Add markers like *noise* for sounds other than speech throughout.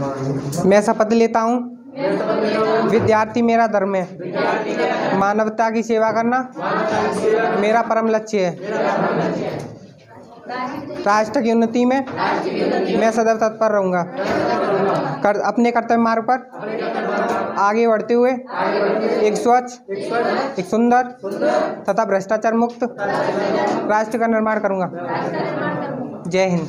मैं शपथ लेता हूँ विद्यार्थी मेरा धर्म है मानवता की सेवा करना मेरा परम लक्ष्य है राष्ट्र की उन्नति में मैं सदैव तत्पर रहूंगा कर, अपने कर्तव्य मार्ग पर आगे बढ़ते हुए एक स्वच्छ एक सुंदर तथा भ्रष्टाचार मुक्त राष्ट्र का निर्माण करूंगा जय हिंद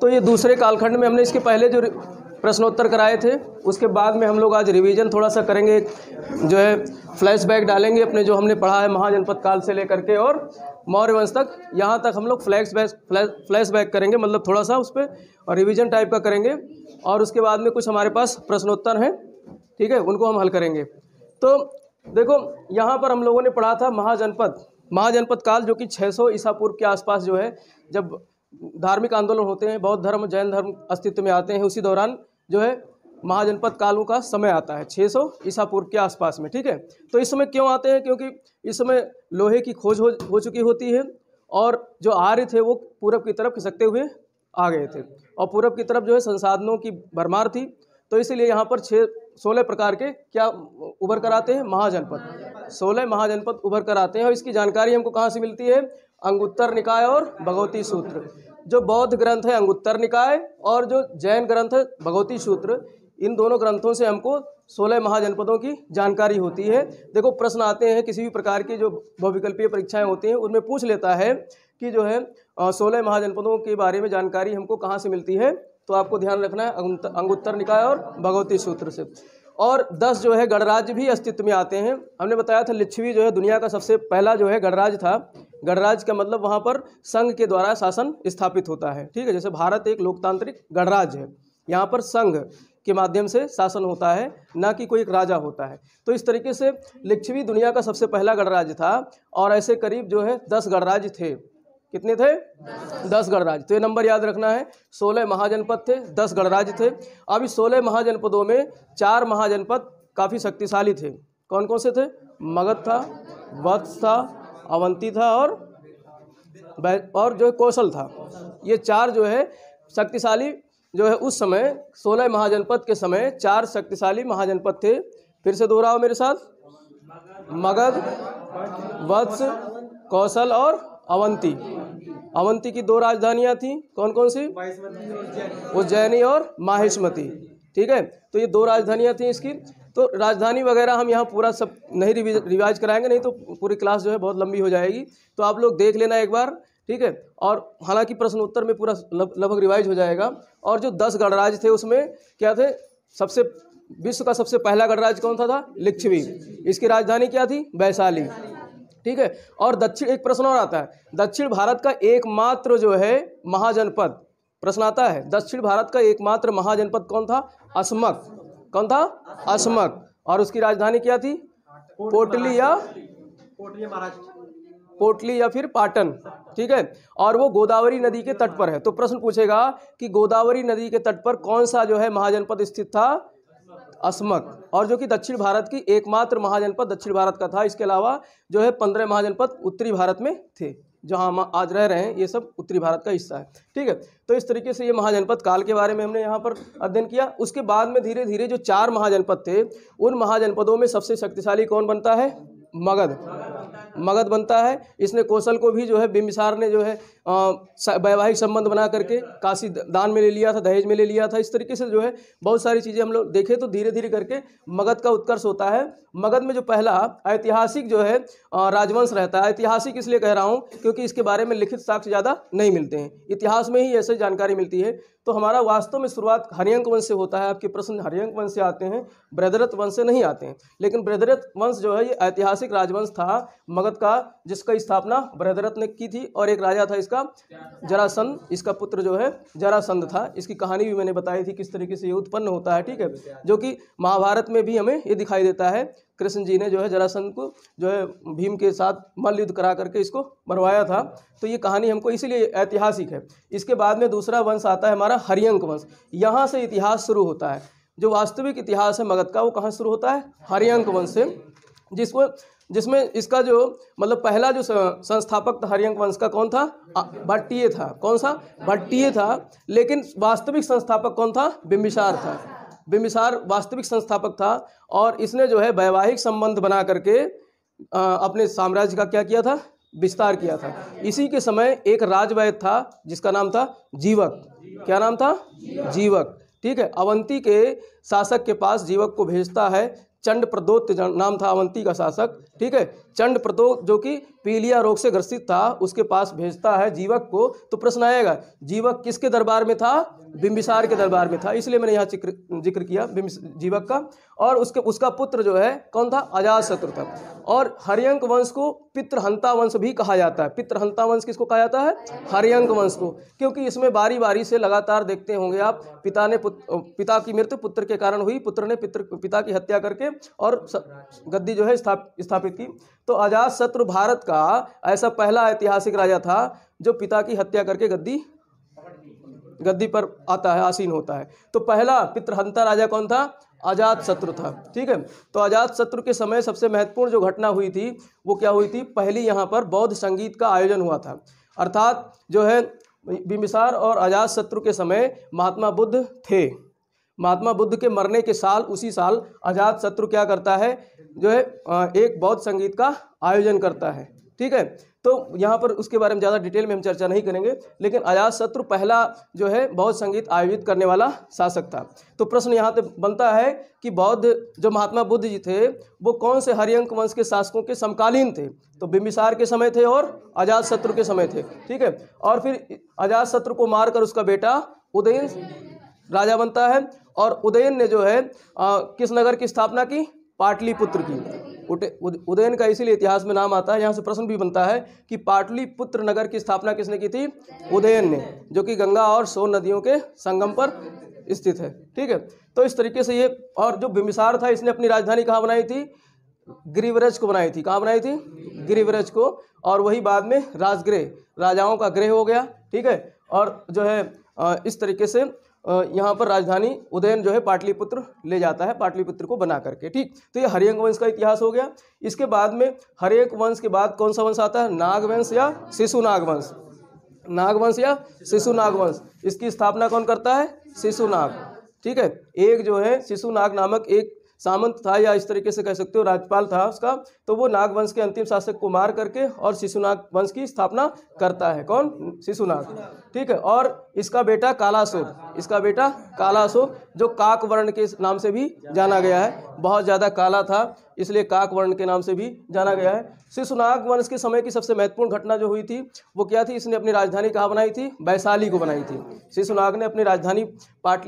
तो ये दूसरे कालखंड में हमने इसके पहले जो प्रश्नोत्तर कराए थे उसके बाद में हम लोग आज रिवीजन थोड़ा सा करेंगे जो है फ्लैशबैक डालेंगे अपने जो हमने पढ़ा है महाजनपद काल से लेकर के और मौर्य वंश तक यहाँ तक हम लोग फ्लैश बैक फ्लैश बैक करेंगे मतलब थोड़ा सा उस पर और रिविजन टाइप का करेंगे और उसके बाद में कुछ हमारे पास प्रश्नोत्तर हैं ठीक है उनको हम हल करेंगे तो देखो यहाँ पर हम लोगों ने पढ़ा था महाजनपद महाजनपद काल जो कि 600 ईसा पूर्व के आसपास जो है जब धार्मिक आंदोलन होते हैं बौद्ध धर्म जैन धर्म अस्तित्व में आते हैं उसी दौरान जो है महाजनपद कालों का समय आता है 600 सौ ईसा पूर्व के आसपास में ठीक है तो इस समय क्यों आते हैं क्योंकि इस समय लोहे की खोज हो, हो चुकी होती है और जो आर्य थे वो पूरब की तरफ खिसकते हुए आ गए थे और पूरब की तरफ जो है संसाधनों की भरमार थी तो इसीलिए यहाँ पर छः सोलह प्रकार के क्या उभर कर आते हैं महाजनपद सोलह महाजनपद उभर कर आते हैं और इसकी जानकारी हमको कहाँ से मिलती है अंगुत्तर निकाय और भगवती सूत्र जो बौद्ध ग्रंथ है अंगुत्तर निकाय और जो जैन ग्रंथ है भगवती सूत्र इन दोनों ग्रंथों से हमको सोलह महाजनपदों की जानकारी होती है देखो प्रश्न आते हैं किसी भी प्रकार की जो बहुविकल्पीय परीक्षाएं होती हैं उनमें पूछ लेता है कि जो है सोलह महाजनपदों के बारे में जानकारी हमको कहाँ से मिलती है तो आपको ध्यान रखना है अंगुत्तर निकाय और भगवती सूत्र से और दस जो है गणराज्य भी अस्तित्व में आते हैं हमने बताया था लिच्छवी जो है दुनिया का सबसे पहला जो है गणराज था गणराज का मतलब वहाँ पर संघ के द्वारा शासन स्थापित होता है ठीक है जैसे भारत एक लोकतांत्रिक गणराज्य है यहाँ पर संघ के माध्यम से शासन होता है ना कि कोई एक राजा होता है तो इस तरीके से लिच्छवी दुनिया का सबसे पहला गणराज्य था और ऐसे करीब जो है दस गणराज्य थे कितने थे दस गणराज्य तो ये नंबर याद रखना है सोलह महाजनपद थे दस गणराज्य थे अब इस सोलह महाजनपदों में चार महाजनपद काफ़ी शक्तिशाली थे कौन कौन से थे मगध था वत्स था अवंती था और और जो है कौशल था ये चार जो है शक्तिशाली जो है उस समय सोलह महाजनपद के समय चार शक्तिशाली महाजनपद थे फिर से दोहराओ मेरे साथ मगध वत्स कौशल और अवंती अवंती की दो राजधानियां थी कौन कौन सी उज्जैनी और माहिष्मती ठीक है तो ये दो राजधानियां थी इसकी तो राजधानी वगैरह हम यहाँ पूरा सब नहीं रिवाइज कराएंगे नहीं तो पूरी क्लास जो है बहुत लंबी हो जाएगी तो आप लोग देख लेना एक बार ठीक है और हालांकि प्रश्न उत्तर में पूरा लगभग रिवाइज हो जाएगा और जो दस गणराज थे उसमें क्या थे सबसे विश्व का सबसे पहला गणराज कौन सा था लिच्छवी इसकी राजधानी क्या थी वैशाली ठीक है और दक्षिण एक प्रश्न और आता है दक्षिण भारत का एकमात्र जो है महाजनपद प्रश्न आता है दक्षिण भारत का एकमात्र महाजनपद कौन था असमक कौन था असमक और उसकी राजधानी क्या थी पोटली या पोटली या फिर पाटन ठीक है और वो गोदावरी नदी के तट पर है तो प्रश्न पूछेगा कि गोदावरी नदी के तट पर कौन सा जो है महाजनपद स्थित था असमक और जो कि दक्षिण भारत की एकमात्र महाजनपद दक्षिण भारत का था इसके अलावा जो है पंद्रह महाजनपद उत्तरी भारत में थे जहाँ हम आज रह रहे हैं ये सब उत्तरी भारत का हिस्सा है ठीक है तो इस तरीके से ये महाजनपद काल के बारे में हमने यहाँ पर अध्ययन किया उसके बाद में धीरे धीरे जो चार महाजनपद थे उन महाजनपदों में सबसे शक्तिशाली कौन बनता है मगध मगध बनता है इसने कौशल को भी जो है बिम्बिसार ने जो है वैवाहिक संबंध बना करके काशी दान में ले लिया था दहेज में ले लिया था इस तरीके से जो है बहुत सारी चीज़ें हम लोग देखें तो धीरे धीरे करके मगध का उत्कर्ष होता है मगध में जो पहला ऐतिहासिक जो है राजवंश रहता है ऐतिहासिक इसलिए कह रहा हूँ क्योंकि इसके बारे में लिखित साक्ष्य ज़्यादा नहीं मिलते हैं इतिहास में ही ऐसे जानकारी मिलती है तो हमारा वास्तव में शुरुआत हरियंक वंश से होता है आपके प्रश्न हरियंक वंश से आते हैं ब्रदरथ वंश से नहीं आते हैं लेकिन ब्रदरथ वंश जो है ये ऐतिहासिक राजवंश था मगध का जिसका स्थापना बृहदरथ ने की थी और एक राजा था इसका जरासंध इसका पुत्र जो है जरासंध था इसकी कहानी भी मैंने बताई थी किस तरीके से ये उत्पन्न होता है ठीक है जो कि महाभारत में भी हमें ये दिखाई देता है कृष्ण जी ने जो है जरासंध को जो है भीम के साथ मल्लयुद्ध करा करके इसको मरवाया था तो ये कहानी हमको इसीलिए ऐतिहासिक है इसके बाद में दूसरा वंश आता है हमारा हरियंक वंश यहाँ से इतिहास शुरू होता है जो वास्तविक इतिहास है मगध का वो कहाँ शुरू होता है हरियंक वंश से जिसको जिसमें इसका जो मतलब पहला जो संस्थापक था हरियंक वंश का कौन था भट्टीय था कौन सा भट्टीय था लेकिन वास्तविक संस्थापक कौन था बिम्बिसार था बिम्बिसार वास्तविक संस्थापक था और इसने जो है वैवाहिक संबंध बना करके अपने साम्राज्य का क्या किया था विस्तार किया था इसी के समय एक राजवैद था जिसका नाम था जीवक क्या नाम था जीवक ठीक है अवंती के शासक के पास जीवक को भेजता है चंड प्रदोत नाम था अवंती का शासक ठीक है चंड प्रतो जो कि पीलिया रोग से ग्रसित था उसके पास भेजता है जीवक को तो प्रश्न आएगा जीवक किसके दरबार में था बिम्बिसार के दरबार में था इसलिए मैंने यहाँ जिक्र जिक्र किया जीवक का और उसके उसका पुत्र जो है कौन था अजात शत्रु था और हरियंक वंश को पितृहंता वंश भी कहा जाता है पितृहंता वंश किसको कहा जाता है हरियंक वंश को क्योंकि इसमें बारी बारी से लगातार देखते होंगे आप पिता ने पिता की मृत्यु पुत्र के कारण हुई पुत्र ने पित्र पिता की हत्या करके और गद्दी जो है स्थापित की तो अजात शत्रु भारत का ऐसा पहला ऐतिहासिक राजा था जो पिता की हत्या करके गद्दी गद्दी पर आता है आसीन होता है तो पहला पितृहंता राजा कौन था आजाद शत्रु था ठीक है तो आजाद शत्रु के समय सबसे महत्वपूर्ण जो घटना हुई थी वो क्या हुई थी पहली यहाँ पर बौद्ध संगीत का आयोजन हुआ था अर्थात जो है बिमिसार और आजाद शत्रु के समय महात्मा बुद्ध थे महात्मा बुद्ध के मरने के साल उसी साल आज़ाद शत्रु क्या करता है जो है एक बौद्ध संगीत का आयोजन करता है ठीक है तो यहाँ पर उसके बारे में ज़्यादा डिटेल में हम चर्चा नहीं करेंगे लेकिन आजाद शत्रु पहला जो है बौद्ध संगीत आयोजित करने वाला शासक था तो प्रश्न यहाँ पे बनता है कि बौद्ध जो महात्मा बुद्ध जी थे वो कौन से हरियंक वंश के शासकों के समकालीन थे तो बिम्बिसार के समय थे और आजाद शत्रु के समय थे ठीक है और फिर आजाद शत्रु को मारकर उसका बेटा उदयन राजा बनता है और उदयन ने जो है आ, किस नगर की स्थापना की पाटलिपुत्र की उदयन का इसीलिए इतिहास में नाम आता है यहाँ से प्रश्न भी बनता है कि पाटलिपुत्र नगर की स्थापना किसने की थी उदयन ने जो कि गंगा और सोन नदियों के संगम पर स्थित है ठीक है तो इस तरीके से ये और जो बिमिसार था इसने अपनी राजधानी कहाँ बनाई थी ग्रीवरज को बनाई थी कहाँ बनाई थी गिरिवरज को और वही बाद में राजगृह राजाओं का गृह हो गया ठीक है और जो है इस तरीके से यहाँ पर राजधानी उदयन जो है पाटलिपुत्र ले जाता है पाटलिपुत्र को बना करके ठीक तो ये हरियंग वंश का इतिहास हो गया इसके बाद में हरेक वंश के बाद कौन सा वंश आता है नागवंश या शिशु नागवंश नागवंश या शिशु नागवंश इसकी स्थापना कौन करता है शिशु नाग ठीक है एक जो है शिशु नाग नामक एक सामंत था या इस तरीके से कह सकते हो राज्यपाल था उसका तो वो नाग वंश के अंतिम शासक को मार करके और शिशुनाग वंश की स्थापना करता है कौन शिशुनाग ठीक है और इसका बेटा कालाशोक इसका बेटा कालाशोक जो काक वर्ण के नाम से भी जाना गया है बहुत ज़्यादा काला था इसलिए काकवर्ण के नाम से भी जाना गया है शिशुनाग वंश के समय की सबसे महत्वपूर्ण घटना जो हुई थी वो क्या थी इसने अपनी राजधानी कहाँ बनाई थी वैशाली को बनाई थी शिशुनाग ने अपनी राजधानी पाट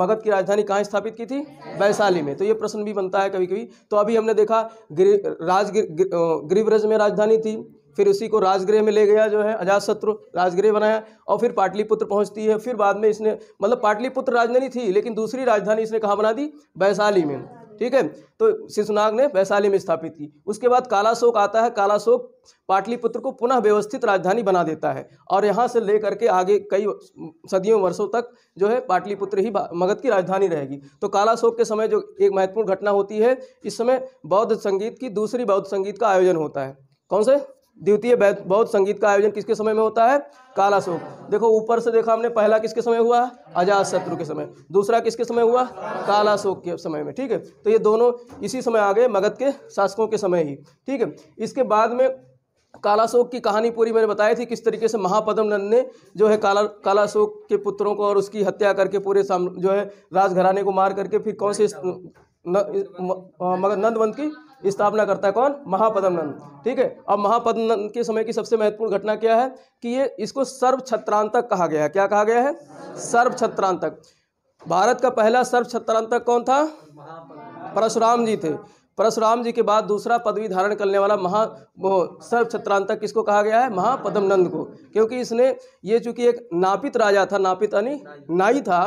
मगध की राजधानी कहाँ स्थापित की थी वैशाली में तो ये प्रश्न भी बनता है कभी कभी तो अभी हमने देखा गिरि राजगिर गिरिव्रज में राजधानी थी फिर उसी को राजगृह में ले गया जो है अजातशत्रु राजगृह बनाया और फिर पाटलिपुत्र पहुंचती है फिर बाद में इसने मतलब पाटलिपुत्र राजधानी थी लेकिन दूसरी राजधानी इसने कहाँ बना दी वैशाली में ठीक है तो शिशुनाग ने वैशाली में स्थापित की उसके बाद कालाशोक आता है कालाशोक पाटलिपुत्र को पुनः व्यवस्थित राजधानी बना देता है और यहाँ से लेकर के आगे कई सदियों वर्षों तक जो है पाटलिपुत्र ही मगध की राजधानी रहेगी तो कालाशोक के समय जो एक महत्वपूर्ण घटना होती है इस समय बौद्ध संगीत की दूसरी बौद्ध संगीत का आयोजन होता है कौन से द्वितीय बौद्ध संगीत का आयोजन किसके समय में होता है काला शोक देखो ऊपर से देखा हमने पहला किसके समय हुआ अजात शत्रु के समय दूसरा किसके समय हुआ काला शोक के समय में ठीक है तो ये दोनों इसी समय आ गए मगध के शासकों के समय ही ठीक है इसके बाद में कालाशोक की कहानी पूरी मैंने बताई थी किस तरीके से महापदम नंद ने जो है काला कालाशोक के पुत्रों को और उसकी हत्या करके पूरे जो है राजघराने को मार करके फिर कौन से मगध नंदवंत की स्थापना करता है कौन महापदमनन ठीक है अब महापदमनन के समय की सबसे महत्वपूर्ण घटना क्या है कि ये इसको सर्व छत्रांतक कहा गया है क्या कहा गया है सर्व छत्रांतक भारत का पहला सर्व छत्रांतक कौन था परशुराम जी थे परशुराम जी के बाद दूसरा पदवी धारण करने वाला महा वो सर्व छत्रांतक किसको कहा गया है नंद को क्योंकि इसने ये चूंकि एक नापित राजा था नापित यानी नाई था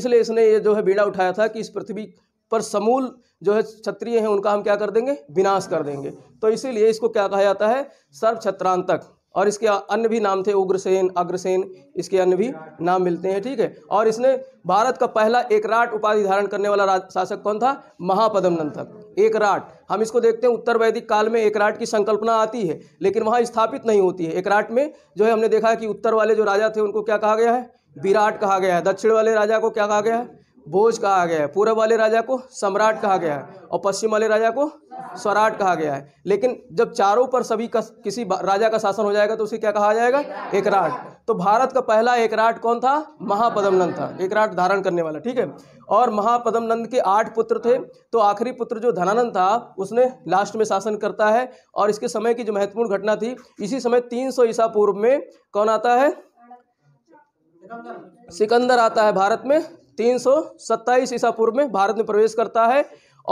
इसलिए इसने ये जो है बीड़ा उठाया था कि इस पृथ्वी पर समूल जो है क्षत्रिय हैं उनका हम क्या कर देंगे विनाश कर देंगे तो इसीलिए इसको क्या कहा जाता है सर्व छत्रांतक और इसके अन्य भी नाम थे उग्रसेन अग्रसेन इसके अन्य भी नाम मिलते हैं ठीक है और इसने भारत का पहला एकराट उपाधि धारण करने वाला शासक कौन था महापदम नंथक एकराट हम इसको देखते हैं उत्तर वैदिक काल में एकराट की संकल्पना आती है लेकिन वहाँ स्थापित नहीं होती है एकराट में जो है हमने देखा कि उत्तर वाले जो राजा थे उनको क्या कहा गया है विराट कहा गया है दक्षिण वाले राजा को क्या कहा गया है भोज कहा गया है पूर्व वाले राजा को सम्राट कहा गया है और पश्चिम वाले राजा को स्वराट कहा गया है लेकिन जब चारों पर सभी का किसी राजा का शासन हो जाएगा तो उसे क्या कहा जाएगा एकराट तो भारत का पहला एकराट कौन था महापदमनंद था एकराट धारण करने वाला ठीक है और महापदम नंद के आठ पुत्र थे तो आखिरी पुत्र जो धनानंद था उसने लास्ट में शासन करता है और इसके समय की जो महत्वपूर्ण घटना थी इसी समय तीन सौ ईसा पूर्व में कौन आता है सिकंदर आता है भारत में तीन सौ सत्ताईस ईसा पूर्व में भारत में प्रवेश करता है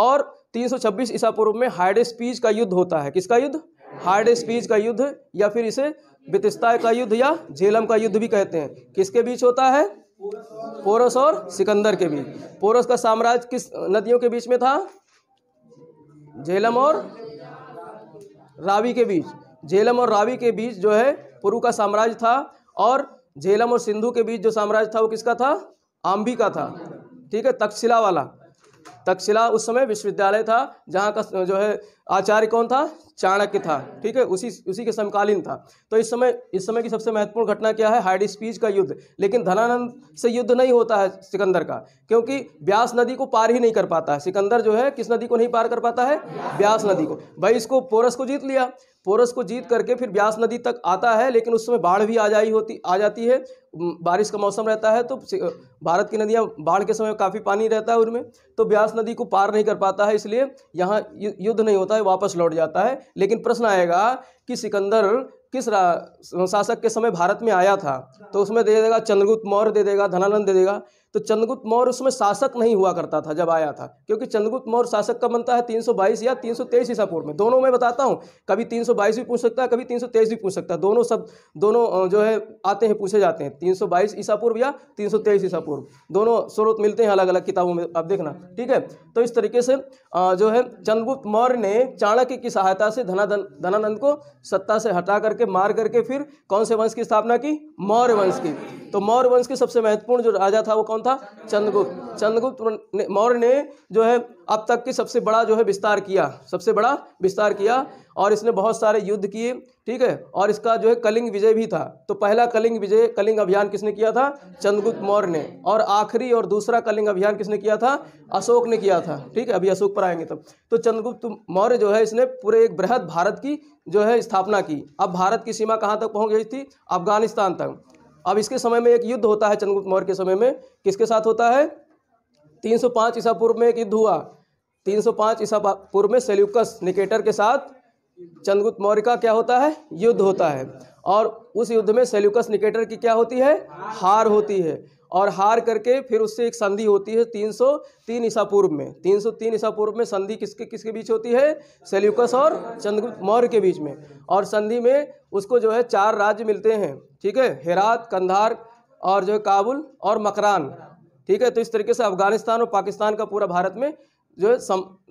और तीन सौ छब्बीस ईसा पूर्व में स्पीज का युद्ध होता है किसका युद्ध हाइडेस्पीज का युद्ध या फिर इसे बितिस्ता का युद्ध या झेलम का युद्ध भी कहते हैं किसके बीच होता है पोरस और सिकंदर के बीच पोरस का साम्राज्य किस नदियों के बीच में था झेलम और रावी के बीच झेलम और रावी के बीच जो है पुरु का साम्राज्य था और झेलम और सिंधु के बीच जो साम्राज्य था वो किसका था आम्बी का था ठीक है तक्षशिला वाला तक्षशिला उस समय विश्वविद्यालय था जहाँ का जो है आचार्य कौन था चाणक्य था ठीक है उसी उसी के समकालीन था तो इस समय इस समय की सबसे महत्वपूर्ण घटना क्या है हाइड स्पीच का युद्ध लेकिन धनानंद से युद्ध नहीं होता है सिकंदर का क्योंकि ब्यास नदी को पार ही नहीं कर पाता है सिकंदर जो है किस नदी को नहीं पार कर पाता है ब्यास नदी को भाई इसको पोरस को जीत लिया पोरस को जीत करके फिर ब्यास नदी तक आता है लेकिन उस समय बाढ़ भी आ जाई होती आ जाती है बारिश का मौसम रहता है तो भारत की नदियाँ बाढ़ के समय काफ़ी पानी रहता है उनमें तो ब्यास नदी को पार नहीं कर पाता है इसलिए यहाँ युद्ध नहीं होता है वापस लौट जाता है लेकिन प्रश्न आएगा कि सिकंदर किस शासक के समय भारत में आया था तो उसमें दे देगा चंद्रगुप्त मौर्य दे देगा धनानंद दे देगा तो चंद्रगुप्त मौर्य उसमें शासक नहीं हुआ करता था जब आया था क्योंकि चंद्रगुप्त मौर्य शासक का बनता है 322 या 323 सौ तेईस ईसा पूर्व में दोनों में बताता हूँ कभी 322 भी पूछ सकता है कभी 323 भी पूछ सकता है दोनों सब दोनों जो है आते हैं पूछे जाते हैं 322 ईसा पूर्व या 323 ईसा पूर्व दोनों स्रोत मिलते हैं अलग अलग किताबों में आप देखना ठीक है तो इस तरीके से जो है चंद्रगुप्त मौर्य ने चाणक्य की सहायता से धनाधन धनानंद को सत्ता से हटा करके मार करके फिर कौन से वंश की स्थापना की मौर्य वंश की तो मौर्य वंश के सबसे महत्वपूर्ण जो राजा था वो कौन कौन था चंद्रगुप्त चंद्रगुप्त मौर्य ने जो है अब तक की सबसे बड़ा जो है विस्तार किया सबसे बड़ा विस्तार किया और इसने बहुत सारे युद्ध किए ठीक है और इसका जो है कलिंग विजय भी था तो पहला कलिंग विजय कलिंग अभियान किसने किया था चंद्रगुप्त मौर्य ने और आखिरी और दूसरा कलिंग अभियान किसने किया था अशोक ने किया था ठीक है अभी अशोक पर आएंगे तब तो चंद्रगुप्त मौर्य जो है इसने पूरे एक बृहद भारत की जो है स्थापना की अब भारत की सीमा कहाँ तक पहुँच गई थी अफगानिस्तान तक अब इसके समय में एक युद्ध होता है चंद्रगुप्त मौर्य के समय में किसके साथ होता है 305 ईसा पूर्व में एक युद्ध हुआ 305 ईसा पूर्व में सेल्यूकस निकेटर के साथ चंद्रगुप्त मौर्य का क्या होता है युद्ध होता है और उस युद्ध में सेल्यूकस निकेटर की क्या होती है हार होती है और हार करके फिर उससे एक संधि होती है 303 ईसा पूर्व में 303 ईसा पूर्व में संधि किसके किसके बीच होती है सेल्यूकस और चंद्रगुप्त मौर्य के बीच में और संधि में उसको जो है चार राज्य मिलते हैं ठीक है हेरात कंधार और जो है काबुल और मकरान ठीक है तो इस तरीके से अफगानिस्तान और पाकिस्तान का पूरा भारत में जो है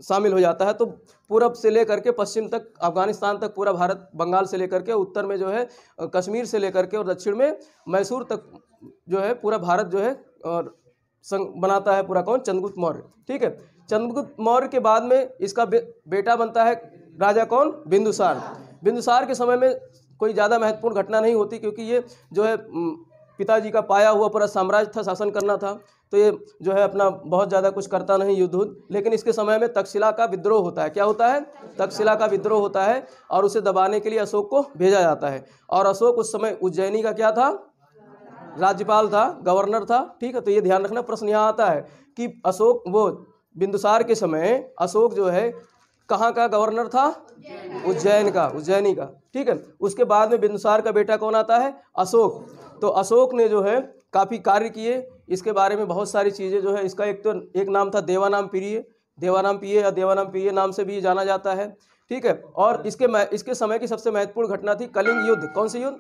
शामिल हो जाता है तो पूरब से लेकर के पश्चिम तक अफगानिस्तान तक पूरा भारत बंगाल से लेकर के उत्तर में जो है कश्मीर से लेकर के और दक्षिण में मैसूर तक जो है पूरा भारत जो है और संग बनाता है पूरा कौन चंद्रगुप्त मौर्य ठीक है चंद्रगुप्त मौर्य के बाद में इसका बे, बेटा बनता है राजा कौन बिंदुसार बिंदुसार के समय में कोई ज़्यादा महत्वपूर्ण घटना नहीं होती क्योंकि ये जो है पिताजी का पाया हुआ पूरा साम्राज्य था शासन करना था तो ये जो है अपना बहुत ज़्यादा कुछ करता नहीं युद्ध लेकिन इसके समय में तक्षशिला का विद्रोह होता है क्या होता है तक्षशिला का विद्रोह होता है और उसे दबाने के लिए अशोक को भेजा जाता है और अशोक उस समय उज्जैनी का क्या था राज्यपाल था गवर्नर था ठीक है तो ये ध्यान रखना प्रश्न यहाँ आता है कि अशोक वो बिंदुसार के समय अशोक जो है कहाँ का गवर्नर था उज्जैन का उज्जैनी का ठीक है उसके बाद में बिंदुसार का बेटा कौन आता है अशोक तो अशोक ने जो है काफ़ी कार्य किए इसके बारे में बहुत सारी चीज़ें जो है इसका एक तो एक नाम था देवानाम प्रिय देवानाम प्रिय या देवानाम प्रिय नाम से भी जाना जाता है ठीक है और इसके इसके समय की सबसे महत्वपूर्ण घटना थी कलिंग युद्ध कौन सी युद्ध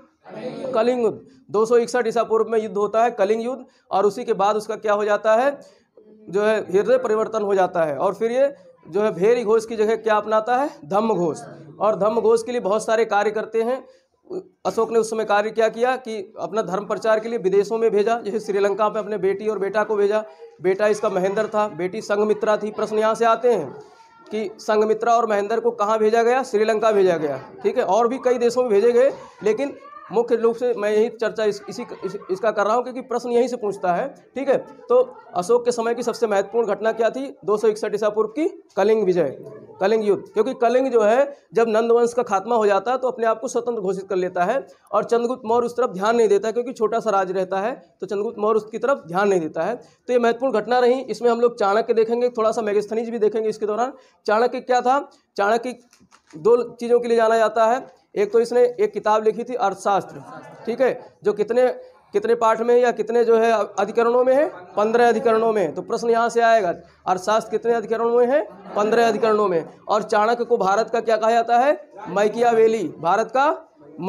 कलिंग युद्ध दो सौ इकसठ ईसा पूर्व में युद्ध होता है कलिंग युद्ध और उसी के बाद उसका क्या हो जाता है जो है हृदय परिवर्तन हो जाता है और फिर ये जो है भेरी घोष की जगह क्या अपनाता है धम्म घोष और धम्म घोष के लिए बहुत सारे कार्य करते हैं अशोक ने उस समय कार्य क्या किया कि अपना धर्म प्रचार के लिए विदेशों में भेजा जैसे श्रीलंका में अपने बेटी और बेटा को भेजा बेटा इसका महेंद्र था बेटी संघमित्रा थी प्रश्न यहाँ से आते हैं कि संगमित्रा और महेंद्र को कहाँ भेजा गया श्रीलंका भेजा गया ठीक है और भी कई देशों में भेजे गए लेकिन मुख्य रूप से मैं यही चर्चा इस, इसी इस, इसका कर रहा हूँ क्योंकि प्रश्न यहीं से पूछता है ठीक है तो अशोक के समय की सबसे महत्वपूर्ण घटना क्या थी दो सौ इकसठ ईसा पूर्व की कलिंग विजय कलिंग युद्ध क्योंकि कलिंग जो है जब नंदवंश का खात्मा हो जाता है तो अपने आप को स्वतंत्र घोषित कर लेता है और चंद्रगुप्त मौर्य उस तरफ ध्यान नहीं देता क्योंकि छोटा सा राज रहता है तो चंद्रगुप्त मौर्य उसकी तरफ ध्यान नहीं देता है तो ये महत्वपूर्ण घटना रही इसमें हम लोग चाणक्य देखेंगे थोड़ा सा मेगस्थनीज भी देखेंगे इसके दौरान चाणक्य क्या था चाणक्य दो चीज़ों के लिए जाना जाता है एक तो इसने एक किताब लिखी थी अर्थशास्त्र ठीक है जो कितने कितने पाठ में है या कितने जो है अधिकरणों में है पंद्रह अधिकरणों में तो प्रश्न यहाँ से आएगा अर्थशास्त्र कितने अधिकरणों में है पंद्रह अधिकरणों में और चाणक्य को भारत का क्या कहा जाता है मैकियावेली भारत का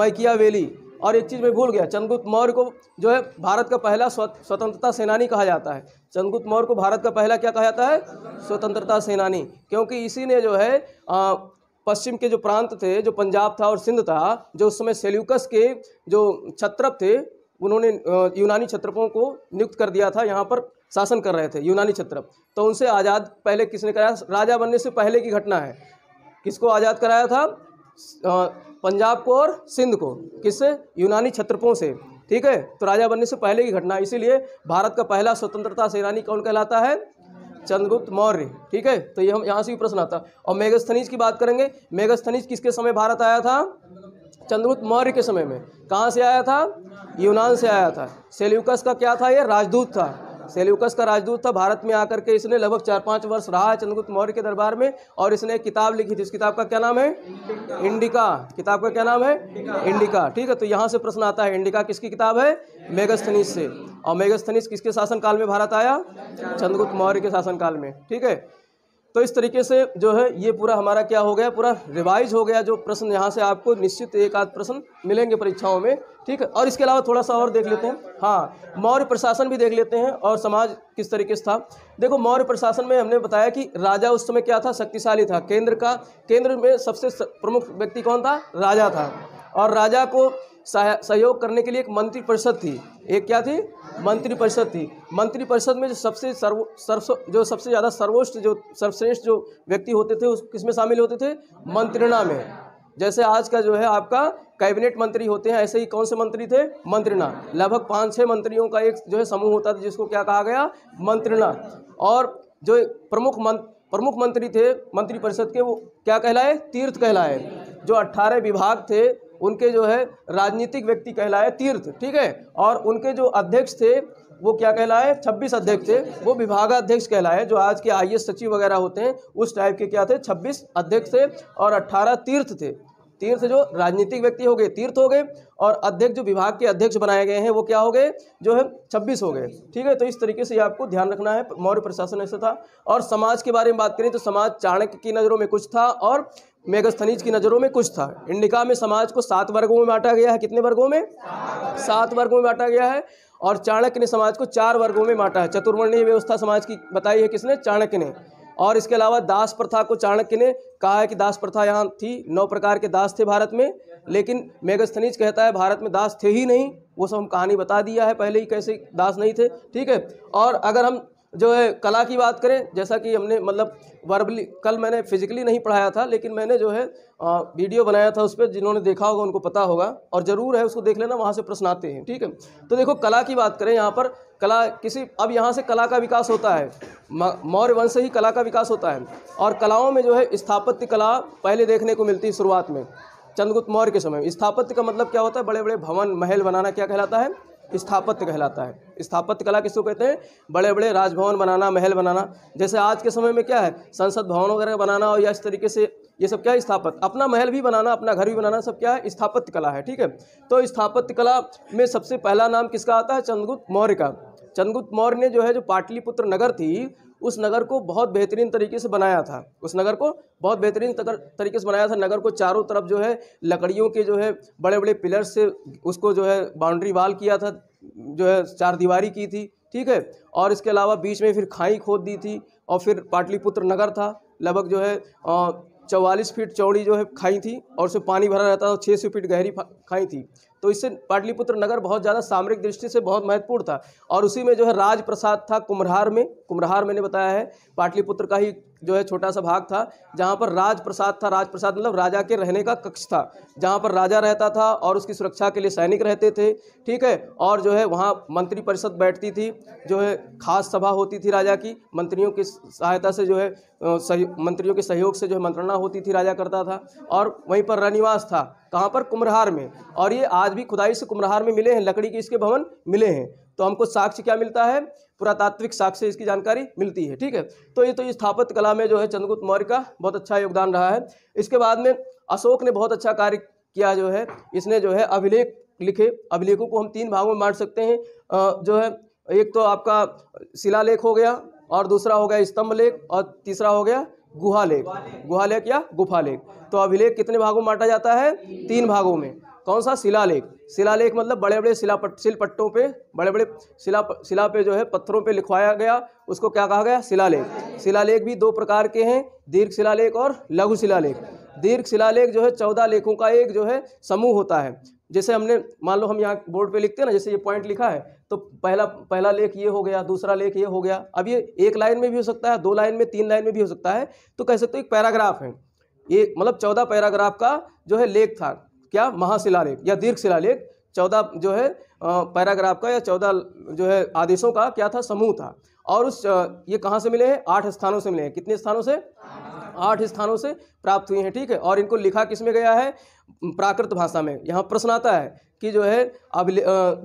मैकियावेली और एक चीज़ में भूल गया चंद्रगुप्त मौर्य को जो है भारत का पहला स्वतंत्रता सेनानी कहा जाता है चंद्रगुप्त मौर्य को भारत का पहला क्या कहा जाता है स्वतंत्रता सेनानी क्योंकि इसी ने जो है पश्चिम के जो प्रांत थे जो पंजाब था और सिंध था जो उस समय सेल्यूकस के जो छत्रप थे उन्होंने यूनानी छत्रपों को नियुक्त कर दिया था यहाँ पर शासन कर रहे थे यूनानी छत्रप तो उनसे आज़ाद पहले किसने कराया राजा बनने से पहले की घटना है किसको आज़ाद कराया था पंजाब को और सिंध को किससे यूनानी छत्रपों से ठीक है तो राजा बनने से पहले की घटना इसीलिए भारत का पहला स्वतंत्रता सेनानी कौन कहलाता है चंद्रगुप्त मौर्य ठीक है तो ये हम यहाँ से भी प्रश्न आता और मेगस्थनीज की बात करेंगे मेगस्थनीज किसके समय भारत आया था चंद्रगुप्त मौर्य के समय में कहाँ से आया था यूनान से आया था सेल्यूकस का क्या था ये राजदूत था सेल्यूकस का राजदूत था भारत में आकर के इसने लगभग चार पाँच वर्ष रहा है चंद्रगुप्त मौर्य के दरबार में और इसने एक किताब लिखी थी उस किताब का क्या नाम है इंडिका, किताब का क्या नाम है इंडिका, इंडिका। ठीक है तो यहाँ से प्रश्न आता है इंडिका किसकी किताब है मेगस्थनीस से और मेगस्थनीस किसके शासनकाल में भारत आया चंद्रगुप्त मौर्य के शासनकाल में ठीक है तो इस तरीके से जो है ये पूरा हमारा क्या हो गया पूरा रिवाइज हो गया जो प्रश्न यहाँ से आपको निश्चित एक आध प्रश्न मिलेंगे परीक्षाओं में ठीक है और इसके अलावा थोड़ा सा और देख लेते हैं हाँ मौर्य प्रशासन भी देख लेते हैं और समाज किस तरीके से था देखो मौर्य प्रशासन में हमने बताया कि राजा उस समय क्या था शक्तिशाली था केंद्र का केंद्र में सबसे प्रमुख व्यक्ति कौन था राजा था और राजा को सहयोग करने के लिए एक मंत्रिपरिषद थी एक क्या थी मंत्रिपरिषद थी मंत्रिपरिषद में जो सबसे सर्व सर्व जो सबसे ज़्यादा सर्वोच्च जो सर्वश्रेष्ठ जो व्यक्ति होते थे उस किस में शामिल होते थे मंत्रणा में जैसे आज का जो है आपका कैबिनेट मंत्री होते हैं ऐसे ही कौन से मंत्री थे मंत्रणा लगभग पाँच छः मंत्रियों का एक जो है समूह होता था जिसको क्या कहा गया मंत्रणा और जो प्रमुख मंत्र प्रमुख मंत्री थे मंत्रिपरिषद के वो क्या कहलाए तीर्थ कहलाए जो अट्ठारह विभाग थे उनके जो है राजनीतिक व्यक्ति कहलाए तीर्थ ठीक है और उनके जो अध्यक्ष थे वो क्या कहलाए 26 अध्यक्ष थे वो विभागाध्यक्ष कहलाए जो आज के आई सचिव वगैरह होते हैं उस टाइप के क्या थे 26 अध्यक्ष थे और 18 तीर्थ थे तीर्थ जो राजनीतिक व्यक्ति हो गए तीर्थ हो गए और अध्यक्ष जो विभाग के अध्यक्ष बनाए गए हैं वो क्या हो गए जो है छब्बीस हो गए ठीक है तो इस तरीके से आपको ध्यान रखना है मौर्य प्रशासन ऐसा था और समाज के बारे में बात करें तो समाज चाणक्य की नज़रों में कुछ था और मेगस्थनीज की नज़रों में कुछ था इंडिका में समाज को सात वर्गों में बांटा गया है कितने वर्गों में सात वर्गों में बांटा गया है और चाणक्य ने समाज को चार वर्गों में बांटा है चतुर्वर्णीय व्यवस्था समाज की बताई है किसने चाणक्य ने और इसके अलावा दास प्रथा को चाणक्य ने कहा है कि दास प्रथा यहाँ थी नौ प्रकार के दास थे भारत में लेकिन मेगस्थनीज कहता है भारत में दास थे ही नहीं वो सब हम कहानी बता दिया है पहले ही कैसे दास नहीं थे ठीक है और अगर हम जो है कला की बात करें जैसा कि हमने मतलब वर्बली कल मैंने फिजिकली नहीं पढ़ाया था लेकिन मैंने जो है आ, वीडियो बनाया था उस पर जिन्होंने देखा होगा उनको पता होगा और ज़रूर है उसको देख लेना वहाँ से प्रश्न आते हैं ठीक है तो देखो कला की बात करें यहाँ पर कला किसी अब यहाँ से कला का विकास होता है मौर्य वंश से ही कला का विकास होता है और कलाओं में जो है स्थापत्य कला पहले देखने को मिलती है शुरुआत में चंद्रगुप्त मौर्य के समय स्थापत्य का मतलब क्या होता है बड़े बड़े भवन महल बनाना क्या कहलाता है स्थापत्य कहलाता है स्थापत्य कला किसको कहते हैं बड़े बड़े राजभवन बनाना महल बनाना जैसे आज के समय में क्या है संसद भवन वगैरह बनाना और या इस तरीके से ये सब क्या है स्थापत्य अपना महल भी बनाना अपना घर भी बनाना सब क्या है स्थापत्य कला है ठीक है तो स्थापत्य कला में सबसे पहला नाम किसका आता है चंद्रगुप्त मौर्य का चंद्रगुप्त मौर्य ने जो है जो पाटलिपुत्र नगर थी उस नगर को बहुत बेहतरीन तरीके से बनाया था उस नगर को बहुत बेहतरीन तरीके से बनाया था नगर को चारों तरफ जो है लकड़ियों के जो है बड़े बड़े पिलर्स से उसको जो है बाउंड्री वाल किया था जो है चार दीवारी की थी ठीक है और इसके अलावा बीच में फिर खाई खोद दी थी और फिर पाटलिपुत्र नगर था लगभग जो है चौवालीस फीट चौड़ी जो है खाई थी और उसमें पानी भरा रहता था छः सौ फीट गहरी खाई थी तो इससे पाटलिपुत्र नगर बहुत ज़्यादा सामरिक दृष्टि से बहुत महत्वपूर्ण था और उसी में जो है राजप्रसाद था कुम्हार में कुम्हार मैंने बताया है पाटलिपुत्र का ही जो है छोटा सा भाग था जहाँ पर राजप्रसाद था राजप्रसाद मतलब राजा के रहने का कक्ष था जहाँ पर राजा रहता था और उसकी सुरक्षा के लिए सैनिक रहते थे ठीक है और जो है वहाँ मंत्री परिषद बैठती थी जो है खास सभा होती थी राजा की मंत्रियों की सहायता से जो है सही मंत्रियों के सहयोग से जो है मंत्रणा होती थी राजा करता था और वहीं पर रनिवास था कहाँ पर कुम्हार में और ये आज भी खुदाई से कुम्हार में मिले हैं लकड़ी के इसके भवन मिले हैं तो हमको साक्ष्य क्या मिलता है पुरातात्विक साक्ष्य इसकी जानकारी मिलती है ठीक है तो ये तो स्थापत्य कला में जो है चंद्रगुप्त मौर्य का बहुत अच्छा योगदान रहा है इसके बाद में अशोक ने बहुत अच्छा कार्य किया जो है इसने जो है अभिलेख लिखे अभिलेखों को हम तीन भागों में बांट सकते हैं जो है एक तो आपका शिलालेख हो गया और दूसरा हो गया स्तंभ लेख और तीसरा हो गया गुहा लेख गुहा लेख या गुफा लेख तो अभिलेख कितने भागों में बांटा जाता है तीन भागों में कौन सा शिलालेख शिलालेख मतलब बड़े बड़े शिलापट शिलपट्टों पे बड़े बड़े शिला शिला पे जो है पत्थरों पे लिखवाया गया उसको क्या कहा गया शिलालेख शिलालेख भी दो प्रकार के हैं दीर्घ शिलालेख और लघु शिलालेख दीर्घ शिलालेख जो है चौदह लेखों का एक जो है समूह होता है जैसे हमने मान लो हम यहाँ बोर्ड पे लिखते हैं ना जैसे ये पॉइंट लिखा है तो पहला पहला लेख ये हो गया दूसरा लेख ये हो गया अब ये एक लाइन में भी हो सकता है दो लाइन में तीन लाइन में भी हो सकता है तो कह सकते हो एक पैराग्राफ है ये मतलब चौदह पैराग्राफ का जो है लेख था क्या महाशिलालेख या दीर्घ शिलालेख चौदह जो है पैराग्राफ का या चौदह जो है आदेशों का क्या था समूह था और उस ये कहाँ से मिले हैं आठ स्थानों से मिले हैं कितने स्थानों से आठ स्थानों से प्राप्त हुए हैं ठीक है और इनको लिखा किस में गया है प्राकृत भाषा में यहाँ प्रश्न आता है कि जो है अभिले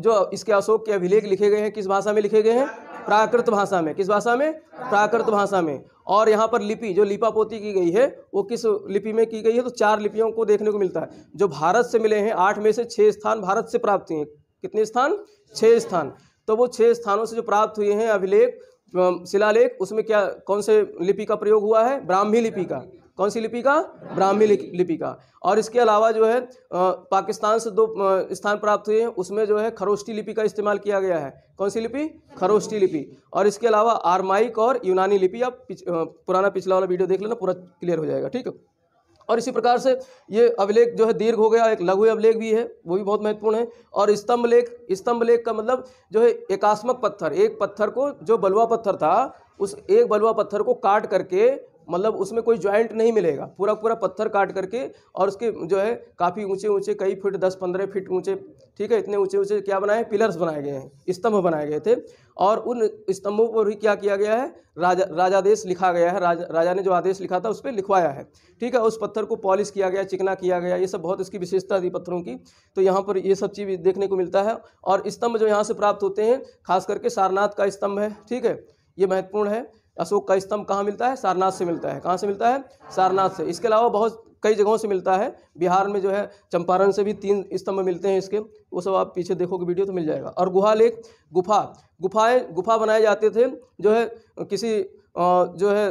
जो इसके अशोक के अभिलेख लिखे गए हैं किस भाषा में लिखे गए हैं प्राकृत भाषा में किस भाषा में प्राकृत भाषा में और यहाँ पर लिपि जो लिपापोती की गई है वो किस लिपि में की गई है तो चार लिपियों को देखने को मिलता है जो भारत से मिले हैं आठ में से छः स्थान भारत से प्राप्त हुए हैं कितने स्थान छः स्थान तो वो छः स्थानों से जो प्राप्त हुए हैं अभिलेख शिलालेख उसमें क्या कौन से लिपि का प्रयोग हुआ है ब्राह्मी लिपि का कौन सी लिपि का ब्राह्मी लिपि का और इसके अलावा जो है पाकिस्तान से दो स्थान प्राप्त हुए उसमें जो है खरोष्टी लिपि का इस्तेमाल किया गया है कौन सी लिपि खरोष्टी लिपि और इसके अलावा आरमाइक और यूनानी लिपि आप पिछ, पुराना पिछला वाला वीडियो देख लेना पूरा क्लियर हो जाएगा ठीक है और इसी प्रकार से ये अभिलेख जो है दीर्घ हो गया एक लघु अभिलेख भी है वो भी बहुत महत्वपूर्ण है और स्तंभ लेख स्तंभ लेख का मतलब जो है एकास्मक पत्थर एक पत्थर को जो बलुआ पत्थर था उस एक बलुआ पत्थर को काट करके मतलब उसमें कोई ज्वाइंट नहीं मिलेगा पूरा पूरा पत्थर काट करके और उसके जो है काफ़ी ऊंचे ऊंचे कई फीट दस पंद्रह फीट ऊंचे ठीक है इतने ऊंचे ऊंचे क्या बनाए पिलर्स बनाए गए हैं स्तंभ बनाए गए थे और उन स्तंभों पर भी क्या किया गया है राजा राजादेश लिखा गया है राजा राजा ने जो आदेश लिखा था उस पर लिखवाया है ठीक है उस पत्थर को पॉलिश किया गया चिकना किया गया ये सब बहुत इसकी विशेषता थी पत्थरों की तो यहाँ पर ये सब चीज़ देखने को मिलता है और स्तंभ जो यहाँ से प्राप्त होते हैं खास करके सारनाथ का स्तंभ है ठीक है ये महत्वपूर्ण है अशोक का स्तंभ कहाँ मिलता है सारनाथ से मिलता है कहाँ से मिलता है सारनाथ से इसके अलावा बहुत कई जगहों से मिलता है बिहार में जो है चंपारण से भी तीन स्तंभ मिलते हैं इसके वो सब आप पीछे देखोगे वीडियो तो मिल जाएगा और गुहा लेख गुफा गुफाएं गुफा बनाए जाते थे जो है किसी जो है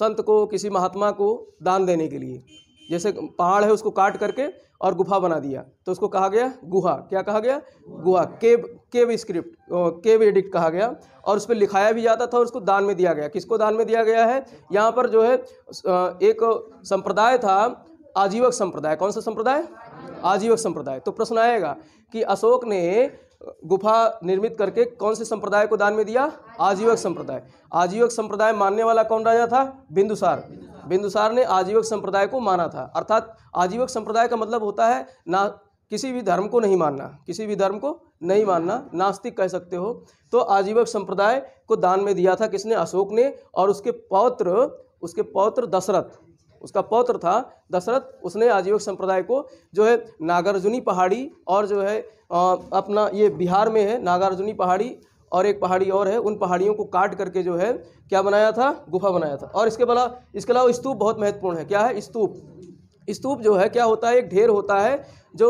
संत को किसी महात्मा को दान देने के लिए जैसे पहाड़ है उसको काट करके और गुफा बना दिया तो उसको कहा गया गुहा क्या कहा गया गुहा केव केव स्क्रिप्ट केव एडिक्ट कहा गया और उस पर लिखाया भी जाता था और उसको दान में दिया गया किसको दान में दिया गया है यहाँ पर जो है एक संप्रदाय था आजीवक संप्रदाय कौन सा संप्रदाय आजीवक संप्रदाय तो प्रश्न आएगा कि अशोक ने गुफा निर्मित करके कौन से संप्रदाय को दान में दिया आजीवक संप्रदाय आजीवक संप्रदाय मानने वाला कौन राजा था बिंदुसार बिंदुसार ने आजीवक संप्रदाय को माना था अर्थात आजीवक संप्रदाय का मतलब होता है ना किसी भी धर्म को नहीं मानना किसी भी धर्म को नहीं मानना नास्तिक कह सकते हो तो आजीवक संप्रदाय को दान में दिया था किसने अशोक ने और उसके पौत्र उसके पौत्र दशरथ उसका पौत्र था दशरथ उसने आजीवक संप्रदाय को जो है नागार्जुनी पहाड़ी और जो है अपना ये बिहार में है नागार्जुनी पहाड़ी और एक पहाड़ी और है उन पहाड़ियों को काट करके जो है क्या बनाया था गुफा बनाया था और इसके बला इसके अलावा स्तूप बहुत महत्वपूर्ण है क्या है स्तूप स्तूप जो है क्या होता है एक ढेर होता है जो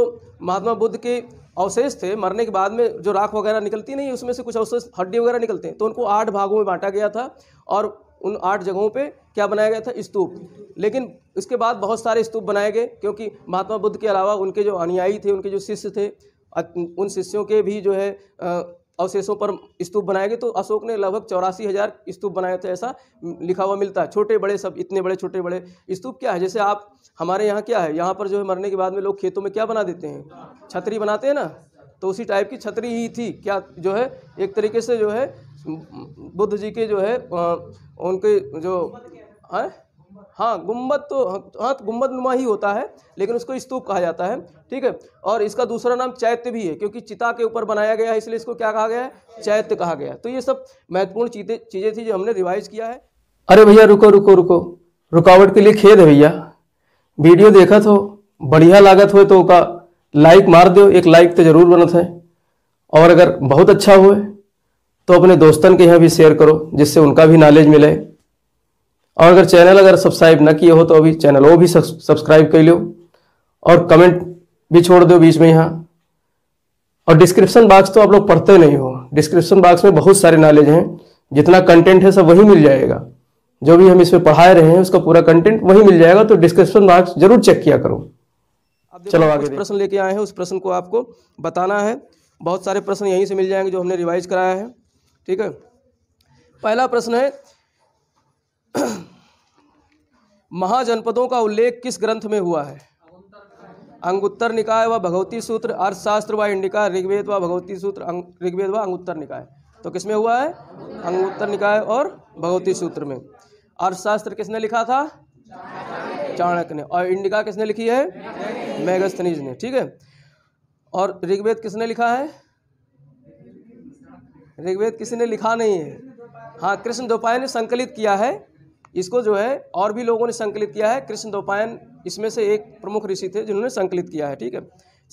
महात्मा बुद्ध के अवशेष थे मरने के बाद में जो राख वगैरह निकलती नहीं उसमें से कुछ अवशेष हड्डी वगैरह निकलते हैं तो उनको आठ भागों में बांटा गया था और उन आठ जगहों पे क्या बनाया गया था स्तूप लेकिन इसके बाद बहुत सारे स्तूप बनाए गए क्योंकि महात्मा बुद्ध के अलावा उनके जो अनुयायी थे उनके जो शिष्य थे उन शिष्यों के भी जो है अवशेषों पर स्तूप बनाए गए तो अशोक ने लगभग चौरासी हज़ार स्तूप बनाए थे ऐसा लिखा हुआ मिलता है छोटे बड़े सब इतने बड़े छोटे बड़े स्तूप क्या है जैसे आप हमारे यहाँ क्या है यहाँ पर जो है मरने के बाद में लोग खेतों में क्या बना देते हैं छतरी बनाते हैं ना तो उसी टाइप की छतरी ही थी क्या जो है एक तरीके से जो है बुद्ध जी के जो है उनके जो हैं हाँ गुम्बद तो हाँ तो गुम्बद नुमा ही होता है लेकिन उसको स्तूप कहा जाता है ठीक है और इसका दूसरा नाम चैत्य भी है क्योंकि चिता के ऊपर बनाया गया है इसलिए इसको क्या कहा गया है चैत्य कहा गया है तो ये सब महत्वपूर्ण चीज़ें चीज़ें थी जो हमने रिवाइज किया है अरे भैया रुको रुको रुको रुकावट के लिए खेद है भैया वीडियो देखा तो बढ़िया लागत हो तो का लाइक मार दो एक लाइक तो जरूर बनत है और अगर बहुत अच्छा हुए तो अपने दोस्तन के यहाँ भी शेयर करो जिससे उनका भी नॉलेज मिले और अगर चैनल अगर सब्सक्राइब ना किए हो तो अभी चैनल वो भी सब्सक्राइब कर लो और कमेंट भी छोड़ दो बीच में यहाँ और डिस्क्रिप्शन बॉक्स तो आप लोग पढ़ते नहीं हो डिस्क्रिप्शन बॉक्स में बहुत सारे नॉलेज हैं जितना कंटेंट है सब वही मिल जाएगा जो भी हम इसमें पढ़ाए रहे हैं उसका पूरा कंटेंट वही मिल जाएगा तो डिस्क्रिप्शन बॉक्स जरूर चेक किया करो चलो आगे प्रश्न लेके आए हैं उस प्रश्न को आपको बताना है बहुत सारे प्रश्न यहीं से मिल जाएंगे जो हमने रिवाइज कराया है ठीक है पहला प्रश्न है महाजनपदों का उल्लेख किस ग्रंथ में हुआ है अंगुत्तर निकाय व भगवती सूत्र अर्थशास्त्र व इंडिका ऋग्वेद व भगवती सूत्र ऋग्वेद व अंगुत्तर निकाय तो किसमें हुआ है अंगुत्तर निकाय और भगवती सूत्र में अर्थशास्त्र किसने लिखा था चाणक्य ने और इंडिका किसने लिखी है मेघस्थनीज ने ठीक है और ऋग्वेद किसने लिखा है ऋग्वेद किसी ने लिखा नहीं है हाँ कृष्ण दोपाय ने संकलित किया है इसको जो है और भी लोगों ने संकलित किया है कृष्ण दोपायन इसमें से एक प्रमुख ऋषि थे जिन्होंने संकलित किया है ठीक है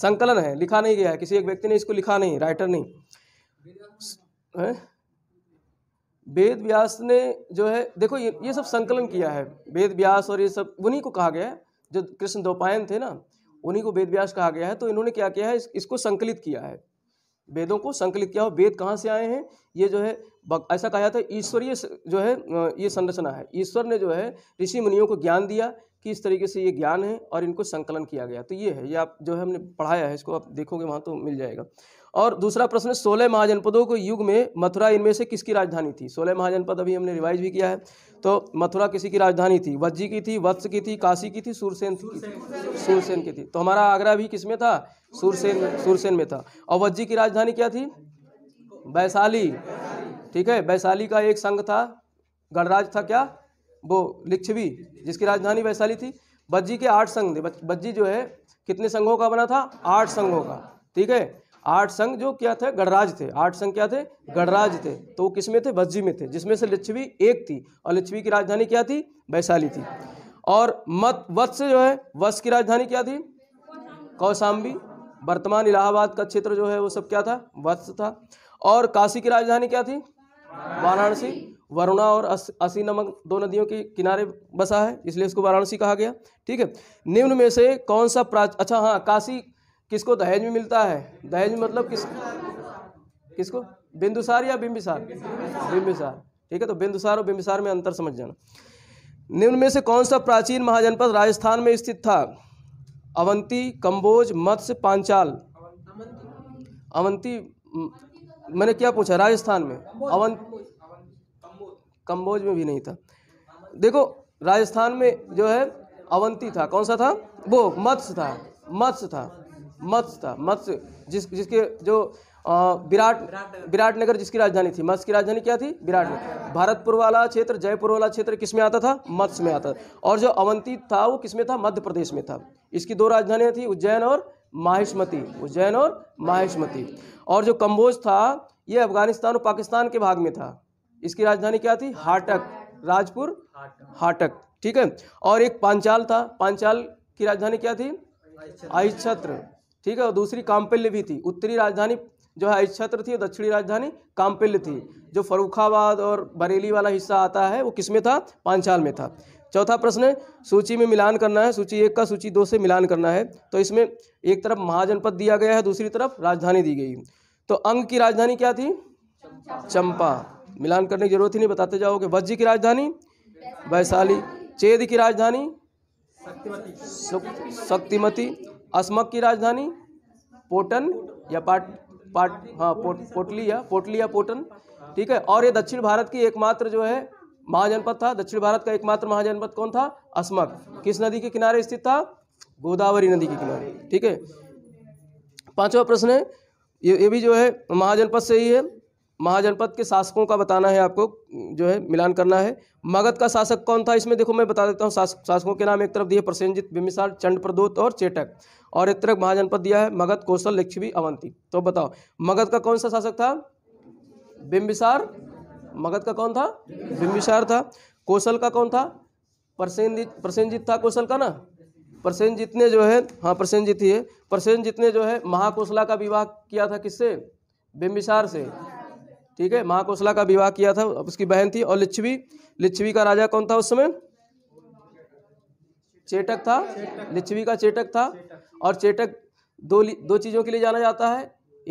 संकलन है लिखा नहीं गया है किसी एक व्यक्ति ने इसको लिखा नहीं राइटर नहीं है? वेद व्यास ने जो है देखो ये ये सब संकलन किया है वेद व्यास और ये सब उन्हीं को कहा गया है जो कृष्ण दोपायन थे ना उन्हीं को वेद व्यास कहा गया है तो इन्होंने क्या किया है इस, इसको संकलित किया है वेदों को संकलित किया हो वेद कहाँ से आए हैं ये जो है ऐसा कहा जाता है ईश्वरीय जो है ये संरचना है ईश्वर ने जो है ऋषि मुनियों को ज्ञान दिया किस तरीके से ये ज्ञान है और इनको संकलन किया गया तो ये है ये आप जो है हमने पढ़ाया है इसको आप देखोगे वहाँ तो मिल जाएगा और दूसरा प्रश्न है सोलह महाजनपदों के युग में मथुरा इनमें से किसकी राजधानी थी सोलह महाजनपद अभी हमने रिवाइज भी किया है तो मथुरा किसी की राजधानी थी वज्जी की थी वत्स की थी काशी की थी सूरसेन की थी सूरसेन की थी तो हमारा आगरा भी किस में था सूरसेन सूरसेन में था और वज्जी की राजधानी क्या थी वैशाली ठीक है वैशाली का एक संघ था गणराज था क्या वो लिच्छवी जिसकी राजधानी वैशाली थी बज्जी के आठ संघ थे बज्जी जो है कितने संघों का बना था आठ संघों का ठीक है आठ संघ जो क्या थे गणराज थे आठ संघ क्या थे गणराज थे तो वो किस में थे भज्जी में थे जिसमें से लिच्छवी एक थी और लिच्छवी की राजधानी क्या थी वैशाली थी और मत वत्स जो है वत्स की राजधानी क्या थी कौशाम्बी वर्तमान इलाहाबाद का क्षेत्र जो है वो सब क्या था वत्स था और काशी की राजधानी क्या थी वाराणसी वरुणा और अस, असी नमक दो नदियों के किनारे बसा है इसलिए इसको वाराणसी कहा गया ठीक है निम्न में से कौन सा प्राच अच्छा हाँ काशी किसको दहेज में मिलता है दहेज में मतलब किस किसको बिंदुसार या बिंबिसार बिंबिसार ठीक है तो बिंदुसार और बिंबिसार में अंतर समझ जाना निम्न में से कौन सा प्राचीन महाजनपद राजस्थान में स्थित था अवंती कंबोज मत्स्य पांचाल अवंती मैंने क्या पूछा राजस्थान में अवंत कम्बोज में भी नहीं था देखो राजस्थान में जो है अवंती था कौन सा था वो मत्स्य था मत्स्य था मत्स्य था मत्स्य जिस जिसके जो विराट विराट नगर जिसकी राजधानी थी मत्स्य की राजधानी क्या थी विराट नगर भारतपुर वाला क्षेत्र जयपुर वाला क्षेत्र किस में आता था मत्स्य में आता था और जो अवंती था वो किस में था मध्य प्रदेश में था इसकी दो राजधानियाँ थी उज्जैन और माहिष्मती उज्जैन और माहिष्मती और जो कम्बोज था ये अफगानिस्तान और पाकिस्तान के भाग में था इसकी राजधानी क्या थी हाटक राजपुर हाटक ठीक है और एक पांचाल था पांचाल की राजधानी क्या थी अहिच्छत्र ठीक है और दूसरी कामपिल्य भी थी उत्तरी राजधानी जो है अहिच्छत्र थी और दक्षिणी राजधानी कामपिल्य थी जो फरुखाबाद और बरेली वाला हिस्सा आता है वो किस में था पांचाल में था चौथा प्रश्न सूची में मिलान करना है सूची एक का सूची दो से मिलान करना है तो इसमें एक तरफ महाजनपद दिया गया है दूसरी तरफ राजधानी दी गई तो अंग की राजधानी क्या थी चंपा मिलान करने की जरूरत ही नहीं बताते जाओगे कि वज्जी की राजधानी वैशाली चेद की राजधानी शक्तिमती अस्मक की राजधानी पोटन या पाट पाट हाँ पोट पोटली या पोटली या पोटन ठीक है और ये दक्षिण भारत की एकमात्र जो है महाजनपद था दक्षिण भारत का एकमात्र महाजनपद कौन था अस्मक किस नदी के किनारे स्थित था गोदावरी नदी के किनारे ठीक है पांचवा प्रश्न है ये ये भी जो है महाजनपद से ही है महाजनपद के शासकों का बताना है आपको जो है मिलान करना है मगध का शासक कौन था इसमें देखो मैं बता देता हूँ शासकों के नाम एक तरफ दिए प्रसेंजित बिम्बिसार चंड प्रदोत और चेटक और एक तरफ महाजनपद दिया है मगध कौशल लक्ष्मी अवंती तो बताओ मगध का कौन सा शासक था बिम्बिसार मगध का कौन था बिम्बिसार था कौशल का कौन था प्रसेंजित प्रसेंजित था कौशल का ना प्रसेंजित ने जो है हाँ प्रसेंजित ही है प्रसेंजित ने जो है महाकौशला का विवाह किया था किससे बिम्बिसार से ठीक है महाकौशला का विवाह किया था उसकी बहन थी और लिच्छवी लिच्छवी का राजा कौन था उस समय चेटक था लिच्छवी का चेटक था और चेटक दो दो चीज़ों के लिए जाना जाता है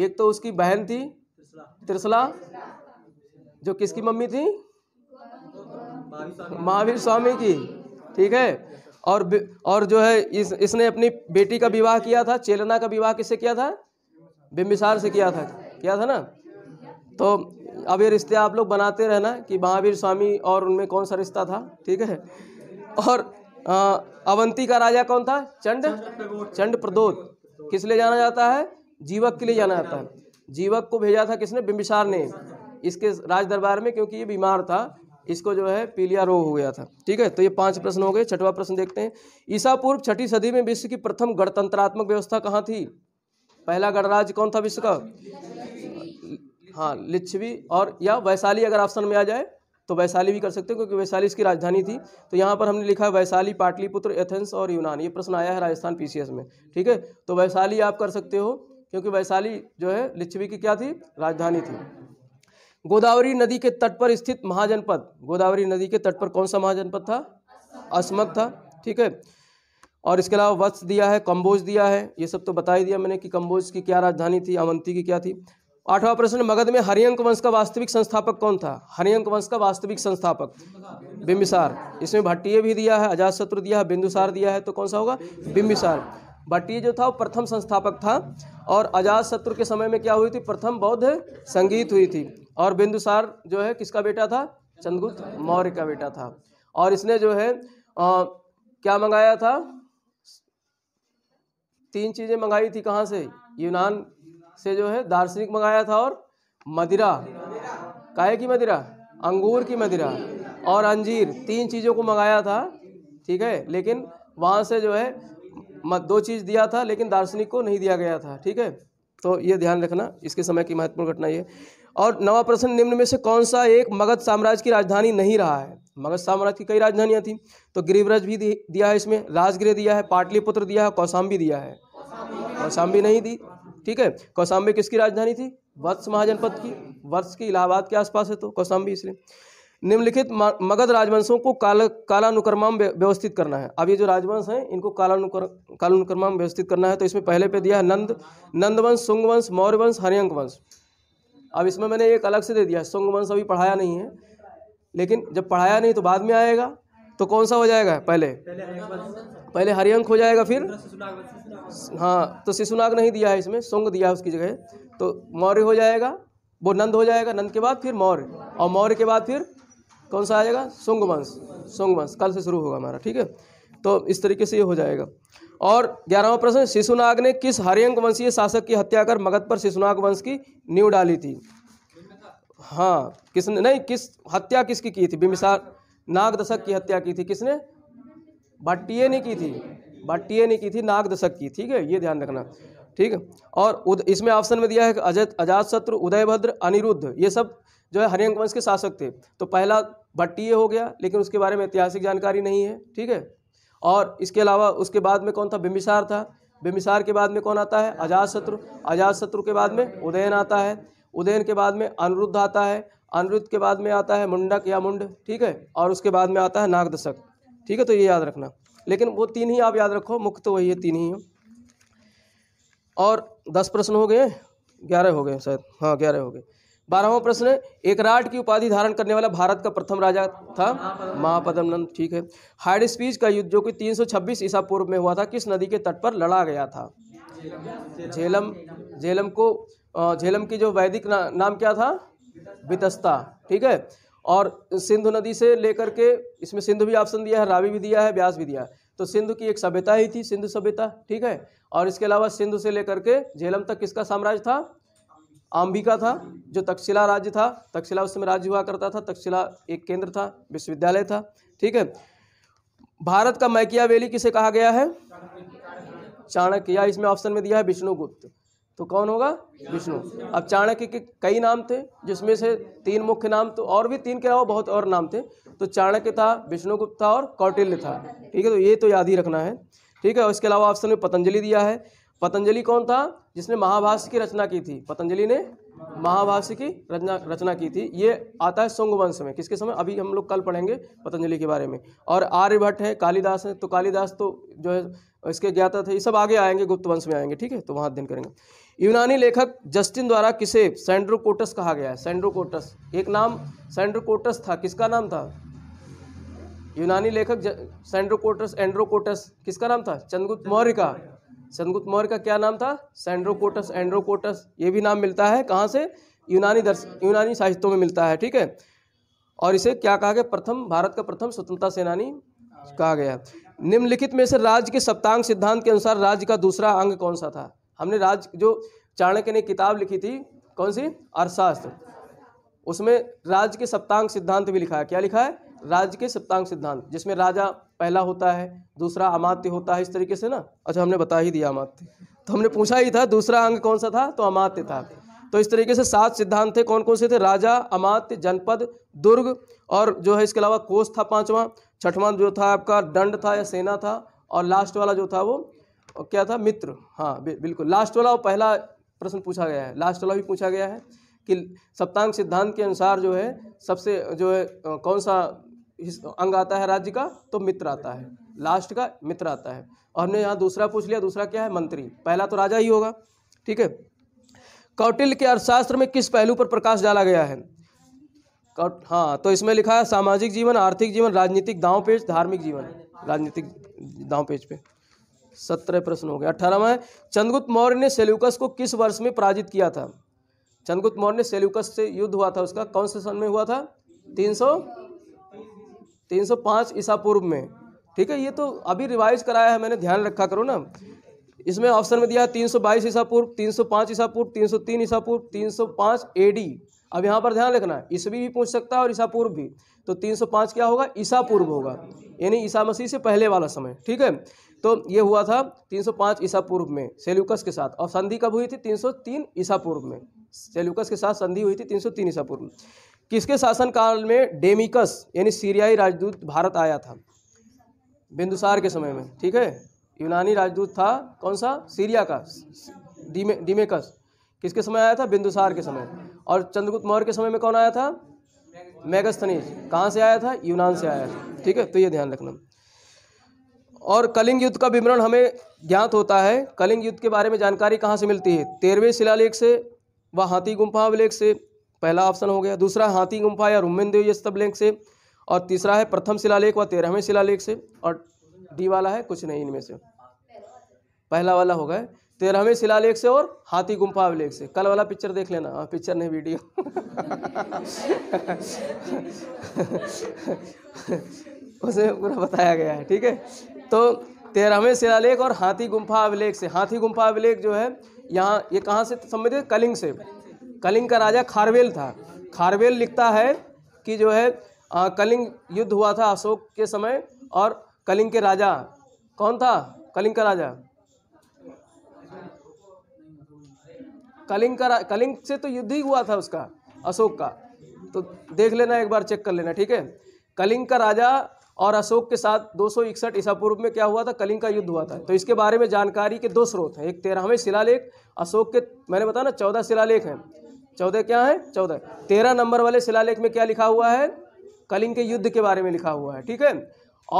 एक तो उसकी बहन थी त्रिशला जो किसकी मम्मी थी महावीर स्वामी की ठीक है और और जो है इस इसने अपनी बेटी का विवाह किया था चेलना का विवाह किससे किया था बिम्बिसार से किया था किया था ना तो अब ये रिश्ते आप लोग बनाते रहना कि महावीर स्वामी और उनमें कौन सा रिश्ता था ठीक है और आ, अवंती का राजा कौन था चंड चंड प्रदोत किस लिए जाना जाता है जीवक के लिए जाना जाता है जीवक को भेजा था किसने बिम्बिसार ने इसके राज दरबार में क्योंकि ये बीमार था इसको जो है पीलिया रोग हो गया था ठीक है तो ये पांच प्रश्न हो गए छठवा प्रश्न देखते हैं ईसा पूर्व छठी सदी में विश्व की प्रथम गणतंत्रात्मक व्यवस्था कहाँ थी पहला गणराज्य कौन था विश्व का हाँ लिच्छवी और या वैशाली अगर ऑप्शन में आ जाए तो वैशाली भी कर सकते हैं क्योंकि वैशाली इसकी राजधानी थी तो यहाँ पर हमने लिखा है वैशाली पाटलिपुत्र एथेंस और यूनान ये प्रश्न आया है राजस्थान पीसीएस में ठीक है तो वैशाली आप कर सकते हो क्योंकि वैशाली जो है लिच्छवी की क्या थी राजधानी थी गोदावरी नदी के तट पर स्थित महाजनपद गोदावरी नदी के तट पर कौन सा महाजनपद था अस्मक था ठीक है और इसके अलावा वत्स दिया है कम्बोज दिया है ये सब तो बता ही दिया मैंने कि कम्बोज की क्या राजधानी थी अवंती की क्या थी आठवां प्रश्न मगध में हरियंक वंश का वास्तविक संस्थापक कौन था हरियंक वंश का वास्तविक संस्थापक बिम्बिसार इसमें भट्टीय भी दिया है अजात शत्रु दिया है बिंदुसार दिया है तो कौन सा होगा बिम्बिसार भट्टीय जो था वो प्रथम संस्थापक था और अजात शत्रु के समय में क्या हुई थी प्रथम बौद्ध संगीत हुई थी और बिंदुसार जो है किसका बेटा था चंद्रगुप्त मौर्य का बेटा था और इसने जो है आ, क्या मंगाया था तीन चीज़ें मंगाई थी कहाँ से यूनान से जो है दार्शनिक मंगाया था और मदिरा काहे की मदिरा अंगूर की मदिरा और अंजीर तीन चीज़ों को मंगाया था ठीक है लेकिन वहाँ से जो है दो चीज़ दिया था लेकिन दार्शनिक को नहीं दिया गया था ठीक है तो ये ध्यान रखना इसके समय की महत्वपूर्ण घटना ये और नवा प्रश्न निम्न में से कौन सा एक मगध साम्राज्य की राजधानी नहीं रहा है मगध साम्राज्य की कई राजधानियाँ थी तो गिरिव्रज भी दिया है इसमें राजगृह दिया है पाटलिपुत्र दिया है कौशाम्बी दिया है कौशाम्बी नहीं दी ठीक है कौशाम्बी किसकी राजधानी थी वत्स महाजनपद की वत्स की इलाहाबाद के आसपास है तो कौशाम्बी इसलिए निम्नलिखित मगध राजवंशों को काल कालानुक्रमा व्यवस्थित करना है अब ये जो राजवंश हैं इनको कालानुकर कालानुक्रमा व्यवस्थित करना है तो इसमें पहले पे दिया है नंद नंदवंश मौर्य मौर्यवंश हरियंक वंश अब इसमें मैंने एक अलग से दे दिया है वंश अभी पढ़ाया नहीं है लेकिन जब पढ़ाया नहीं तो बाद में आएगा तो कौन सा हो जाएगा पहले पहले हरिअंक हो जाएगा फिर हाँ तो शिशुनाग नहीं दिया है इसमें सोंग दिया है उसकी जगह तो मौर्य हो जाएगा वो नंद हो जाएगा नंद के बाद फिर मौर्य और मौर्य के बाद फिर कौन सा आ जाएगा सोंग वंश सोंग वंश कल से शुरू होगा हमारा ठीक है तो इस तरीके से ये हो जाएगा और ग्यारहवा प्रश्न शिशुनाग ने किस हरियंक वंशीय शासक की हत्या कर मगध पर शिशुनाग वंश की नींव डाली थी हाँ किसने नहीं किस हत्या किसकी की थी बिमिसार नागदशक की हत्या की थी किसने भट्टीय ने की थी भट्टीय ने की थी नागदशक की ठीक है ये ध्यान रखना ठीक है और उद, इसमें ऑप्शन में दिया है अजत अजात शत्रु उदयभद्र अनिरुद्ध ये सब जो है हरियंक वंश के शासक थे तो पहला भट्टीय हो गया लेकिन उसके बारे में ऐतिहासिक जानकारी नहीं है ठीक है और इसके अलावा उसके बाद में कौन था बिम्बिसार था बिम्बिसार के बाद में कौन आता है अजात शत्रु अजात शत्रु के बाद में उदयन आता है उदयन के बाद में अनिरुद्ध आता है अनिरुद्ध के बाद में आता है मुंडक या मुंड ठीक है और उसके बाद में आता है नागदशक ठीक है तो ये याद रखना लेकिन वो तीन ही आप याद रखो मुख्य तो वही है तीन ही है और दस प्रश्न हो गए ग्यारह हो गए शायद हाँ ग्यारह हो गए बारहवा प्रश्न एक राट की उपाधि धारण करने वाला भारत का प्रथम राजा था महापदमनंद ठीक है हाइड स्पीच का युद्ध जो कि 326 ईसा पूर्व में हुआ था किस नदी के तट पर लड़ा गया था झेलम झेलम को झेलम की जो वैदिक ना, नाम क्या था वितस्ता ठीक है और सिंधु नदी से लेकर के इसमें सिंधु भी ऑप्शन दिया है रावी भी दिया है ब्यास भी दिया है तो सिंधु की एक सभ्यता ही थी सिंधु सभ्यता ठीक है और इसके अलावा सिंधु से लेकर के झेलम तक किसका साम्राज्य था का था जो तक्षशिला राज्य था तक्षशिला उस समय राज्य हुआ करता था तक्षशिला एक केंद्र था विश्वविद्यालय था ठीक है भारत का मैकियावेली किसे कहा गया है चाणक्य इसमें ऑप्शन में दिया है विष्णुगुप्त तो कौन होगा विष्णु अब चाणक्य के कई नाम थे जिसमें से तीन मुख्य नाम तो और भी तीन के अलावा बहुत और नाम थे तो चाणक्य था विष्णुगुप्त था और कौटिल्य था ठीक है तो ये तो याद ही रखना है ठीक है और इसके अलावा ऑप्शन में पतंजलि दिया है पतंजलि कौन था जिसने महाभाष्य की रचना की थी पतंजलि ने महाभाष्य की रचना रचना की थी ये आता है सोंग वंश में किसके समय अभी हम लोग कल पढ़ेंगे पतंजलि के बारे में और आर्यभट्ट है कालिदास है तो कालिदास तो जो है इसके ज्ञाता थे ये सब आगे आएंगे गुप्त वंश में आएंगे ठीक है तो वहाँ अध्ययन करेंगे यूनानी लेखक जस्टिन द्वारा किसे सैंड्रोकोटस कहा गया है सैंड्रोकोटस एक नाम सैंड्रोकोटस था किसका नाम था यूनानी लेखक सैंड्रोकोटस एंड्रोकोटस किसका नाम था चंद्रगुप्त मौर्य का चंद्रगुप्त मौर्य का क्या नाम था सैंड्रोकोटस एंड्रोकोटस ये भी नाम मिलता है कहाँ से यूनानी दर्श यूनानी साहित्यों में मिलता है ठीक है और इसे क्या कहा गया प्रथम भारत का प्रथम स्वतंत्रता सेनानी कहा गया निम्नलिखित में से राज्य के सप्तांग सिद्धांत के अनुसार राज्य का दूसरा अंग कौन सा था हमने राज जो चाणक्य ने किताब लिखी थी कौन सी अर्थशास्त्र उसमें राज्य के सप्तांग सिद्धांत भी लिखा है क्या लिखा है राज्य के सप्तांग सिद्धांत जिसमें राजा पहला होता है दूसरा अमात्य होता है इस तरीके से ना अच्छा हमने बता ही दिया अमात्य तो हमने पूछा ही था दूसरा अंग कौन सा था तो अमात्य था तो इस तरीके से सात सिद्धांत थे कौन कौन से थे राजा अमात्य जनपद दुर्ग और जो है इसके अलावा कोष था पांचवा छठवां जो था आपका दंड था या सेना था और लास्ट वाला जो था वो और क्या था मित्र हाँ बिल्कुल लास्ट वाला और पहला प्रश्न पूछा गया है लास्ट वाला भी पूछा गया है कि सप्तांग सिद्धांत के अनुसार जो है सबसे जो है कौन सा अंग आता है राज्य का तो मित्र आता है लास्ट का मित्र आता है और हमने यहाँ दूसरा पूछ लिया दूसरा क्या है मंत्री पहला तो राजा ही होगा ठीक है कौटिल के अर्थशास्त्र में किस पहलू पर प्रकाश डाला गया है हाँ तो इसमें लिखा है सामाजिक जीवन आर्थिक जीवन राजनीतिक दाव पेज धार्मिक जीवन राजनीतिक दाव पेज पे सत्रह प्रश्न हो गए अठारहवा चंद्रगुप्त मौर्य ने सेल्यूकस को किस वर्ष में पराजित किया था चंद्रगुप्त मौर्य ने सेल्यूकस से युद्ध हुआ था उसका कौन से सन में हुआ था तीन सौ ईसा पूर्व में ठीक है ये तो अभी रिवाइज कराया है मैंने ध्यान रखा करो ना इसमें ऑप्शन में दिया है तीन सौ बाईस ईसा पूर्व तीन सौ पांच ईसा पूर्व तीन सौ तीन ईसा पूर्व तीन सौ पांच एडी अब यहाँ पर ध्यान रखना ईस्वी भी पूछ सकता है और ईसा पूर्व भी तो 305 क्या होगा ईसा पूर्व होगा यानी ईसा मसीह से पहले वाला समय ठीक है तो ये हुआ था 305 ईसा पूर्व में सेल्यूकस के साथ और संधि कब हुई थी 303 ईसा पूर्व में सेल्यूकस के साथ संधि हुई थी 303 ईसा पूर्व में किसके शासनकाल में डेमिकस यानी सीरियाई राजदूत भारत आया था बिंदुसार के समय में ठीक है यूनानी राजदूत था कौन सा सीरिया का डीमे डीमेकस किसके समय आया था बिंदुसार के समय और चंद्रगुप्त मौर्य के समय में कौन आया था मेगस्थनीज कहाँ से आया था यूनान से आया था ठीक है तो ये ध्यान रखना और कलिंग युद्ध का विवरण हमें ज्ञात होता है कलिंग युद्ध के बारे में जानकारी कहाँ से मिलती है तेरहवें शिलालेख से व हाथी गुम्फा अभिलेख से पहला ऑप्शन हो गया दूसरा हाथी गुम्फा या रुमेन देव लेख से और तीसरा है प्रथम शिलालेख व तेरहवें शिलालेख से और डी वाला है कुछ नहीं इनमें से पहला वाला हो तेरहवें शिलालेख से और हाथी गुम्फा अभिलेख से कल वाला पिक्चर देख लेना हाँ पिक्चर नहीं वीडियो *laughs* उसे पूरा बताया गया है ठीक है तो तेरहवें शिलालेख और हाथी गुम्फा अभिलेख से हाथी गुम्फा अभिलेख जो है यहाँ ये कहाँ से संबंधित कलिंग से कलिंग का राजा खारवेल था खारवेल लिखता है कि जो है आ, कलिंग युद्ध हुआ था अशोक के समय और कलिंग के राजा कौन था कलिंग का राजा कलिंग का कलिंग से तो युद्ध ही हुआ था उसका अशोक का तो देख लेना एक बार चेक कर लेना ठीक है कलिंग का राजा और अशोक के साथ दो सौ इकसठ ईसा पूर्व में क्या हुआ था कलिंग का युद्ध हुआ था तो इसके बारे में जानकारी के दो स्रोत हैं एक तेरहवें शिलालेख अशोक के मैंने बताया ना चौदह शिलालेख हैं चौदह क्या है चौदह तेरह नंबर वाले शिलालेख में क्या लिखा हुआ है कलिंग के युद्ध के बारे में लिखा हुआ है ठीक है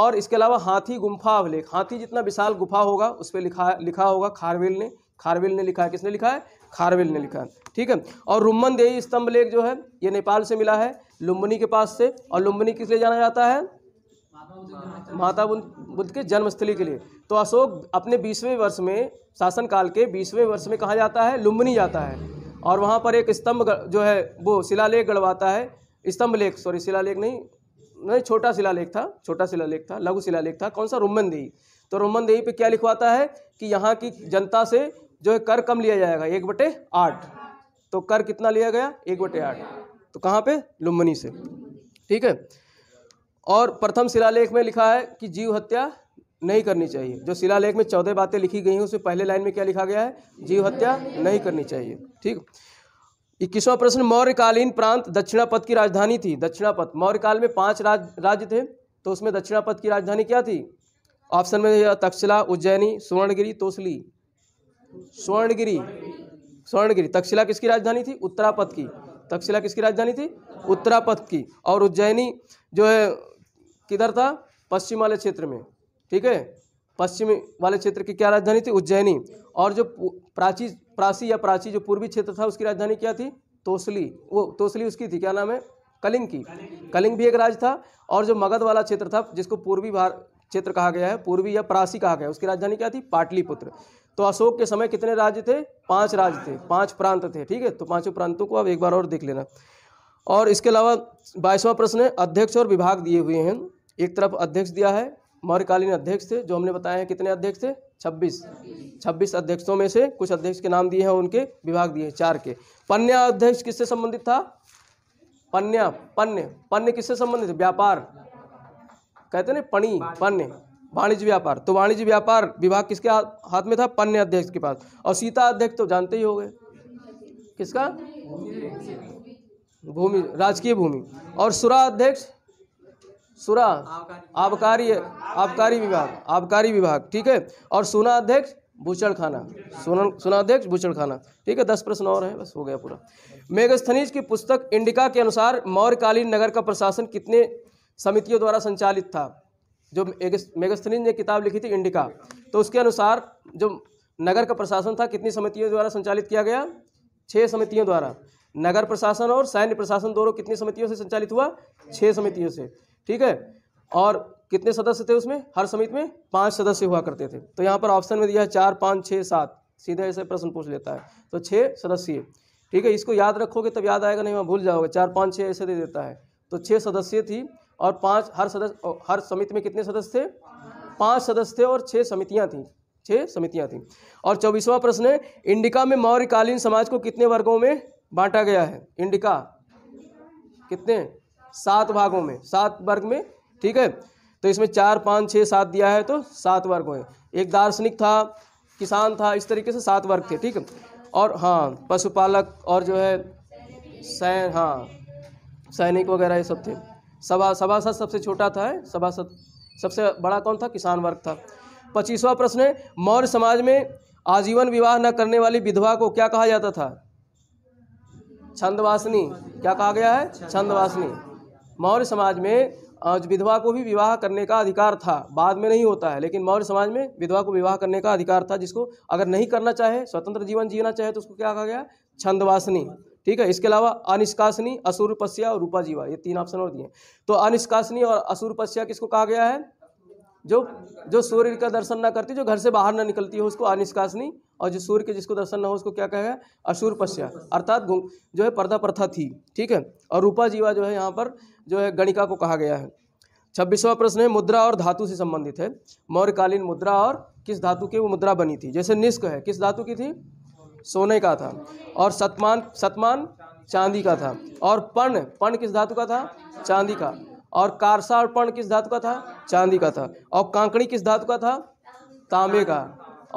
और इसके अलावा हाथी गुम्फा अभिलेख हाथी जितना विशाल गुफा होगा उस पर लिखा लिखा होगा खारवेल ने खारवेल ने लिखा है किसने लिखा है खारवेल ने लिखा है ठीक है और रुम्बन देवी स्तंभ लेख जो है ये नेपाल से मिला है लुम्बनी के पास से और लुम्बनी किस लिए जाना जाता है माता बुद्ध के जन्मस्थली के लिए तो अशोक अपने बीसवें वर्ष में शासनकाल के बीसवें वर्ष में कहा जाता है लुम्बनी जाता है और वहाँ पर एक स्तंभ जो है वो शिलालेख गढ़वाता है स्तंभ लेख सॉरी शिलालेख नहीं नहीं छोटा शिलालेख था छोटा शिलालेख था लघु शिलालेख था कौन सा रोमन तो रोमन देही पे क्या लिखवाता है कि यहाँ की जनता से जो है कर कम लिया जाएगा एक बटे आठ तो कर कितना लिया गया एक बटे आठ तो कहाँ पे लुम्बनी से ठीक है और प्रथम शिलालेख में लिखा है कि जीव हत्या नहीं करनी चाहिए जो शिलालेख में चौदह बातें लिखी गई हैं उसमें पहले लाइन में क्या लिखा गया है जीव हत्या नहीं करनी चाहिए ठीक इक्कीसवां प्रश्न मौर्यकालीन प्रांत दक्षिणापथ की राजधानी थी दक्षिणापथ पथ काल में पांच राज राज्य थे तो उसमें दक्षिणापथ की राजधानी क्या थी ऑप्शन में तक्षशिला उज्जैनी स्वर्णगिरी तोसली स्वर्णगिरी स्वर्णगिरी तक्षशिला किसकी राजधानी थी उत्तरापथ की तक्षशिला किसकी राजधानी थी उत्तरापथ की और उज्जैनी जो है किधर था पश्चिम वाले क्षेत्र में ठीक है पश्चिम वाले क्षेत्र की क्या राजधानी थी उज्जैनी और जो प्राची प्रासी या प्राची जो पूर्वी क्षेत्र था उसकी राजधानी क्या थी तोसली वो तोसली उसकी थी क्या नाम है कलिंग की कलिंग भी एक राज्य था और जो मगध वाला क्षेत्र था जिसको पूर्वी भारत क्षेत्र कहा गया है पूर्वी या प्रासी कहा गया है उसकी राजधानी क्या थी पाटलिपुत्र तो अशोक के समय कितने राज्य थे पांच राज्य थे पांच प्रांत थे ठीक है तो पांचों प्रांतों को आप एक बार और देख लेना और इसके अलावा बाईसवां प्रश्न है अध्यक्ष और विभाग दिए हुए हैं एक तरफ अध्यक्ष दिया है मौर्यकालीन अध्यक्ष थे जो हमने बताया है कितने अध्यक्ष थे छब्बीस छब्बीस अध्यक्षों में से कुछ अध्यक्ष के नाम दिए हैं उनके विभाग दिए चार के पन्या अध्यक्ष किससे संबंधित था पन्या पन्य पन्य किससे संबंधित व्यापार कहते ना पणी पन्य वाणिज्य व्यापार तो वाणिज्य व्यापार विभाग किसके हाथ में था पन्य अध्यक्ष के पास और सीता अध्यक्ष तो जानते ही हो गए किसका भूमि राजकीय भूमि और सुरा अध्यक्ष सुरा आबकारी आबकारी विभाग आबकारी विभाग ठीक है और सुना अध्यक्ष भूषण खाना सुना सुनाध्यक्ष भूषण खाना ठीक है दस प्रश्न और हैं बस हो गया पूरा मेघस्थनीज की पुस्तक इंडिका के अनुसार मौर्यकालीन नगर का प्रशासन कितने समितियों द्वारा संचालित था जो मेघस्थनीज ने किताब लिखी थी इंडिका तो उसके अनुसार जो नगर का प्रशासन था कितनी समितियों द्वारा संचालित किया गया छः समितियों द्वारा नगर प्रशासन और सैन्य प्रशासन दोनों कितनी समितियों से संचालित हुआ छः समितियों से ठीक है और कितने सदस्य थे उसमें हर समिति में पाँच सदस्य हुआ करते थे तो यहाँ पर ऑप्शन में दिया है चार पाँच छः सात सीधा ऐसे प्रश्न पूछ लेता है तो छः सदस्य ठीक है इसको याद रखोगे तब याद आएगा नहीं वहाँ भूल जाओगे चार पाँच छः ऐसे दे देता है तो छः सदस्य थी और पाँच हर सदस्य हर समिति में कितने सदस्य थे पाँच सदस्य थे और छः समितियाँ थीं छः समितियाँ थीं और चौबीसवां प्रश्न है इंडिका में मौर्यकालीन समाज को कितने वर्गों में बांटा गया है इंडिका कितने सात भागों में सात वर्ग में ठीक है तो इसमें चार पाँच छः सात दिया है तो सात वर्ग हुए एक दार्शनिक था किसान था इस तरीके से सात वर्ग थे ठीक है और हाँ पशुपालक और जो है सैन हाँ सैनिक वगैरह ये सब थे सभा सभासद सबसे छोटा था सभासद सबसे बड़ा कौन था किसान वर्ग था पच्चीसवा प्रश्न है मौर्य समाज में आजीवन विवाह न करने वाली विधवा को क्या कहा जाता था छंदवासिनी क्या कहा गया है छंदवासिनी मौर्य समाज में विधवा को भी विवाह करने का अधिकार था बाद में नहीं होता है लेकिन मौर्य समाज में विधवा को विवाह करने का अधिकार था जिसको अगर नहीं करना चाहे स्वतंत्र जीवन जीना चाहे तो उसको क्या कहा गया छंदवासनी ठीक है इसके अलावा अनिष्कासनी असुरपस्या और रूपा जीवा ये तीन ऑप्शन और दिए तो अनिष्कासनी और असुरपस्या किसको कहा गया है जो जो सूर्य का दर्शन ना करती जो घर से बाहर ना निकलती हो उसको अनिष्कासनी और जो सूर्य के जिसको दर्शन ना हो उसको क्या कहेगा गया असुरपस्या अर्थात जो है पर्दा प्रथा थी ठीक है और रूपा जीवा जो है यहाँ पर जो है गणिका को कहा गया है छब्बीसवा प्रश्न है मुद्रा और धातु से संबंधित है मौर्यकालीन मुद्रा और किस धातु की वो मुद्रा बनी थी जैसे निष्क है किस धातु की थी सोने का था और सतमान सतमान चांदी का था और पण पण किस धातु का था चांदी का और कारसा और पण किस धातु का था चांदी का था और कांकड़ी किस धातु का था तांबे का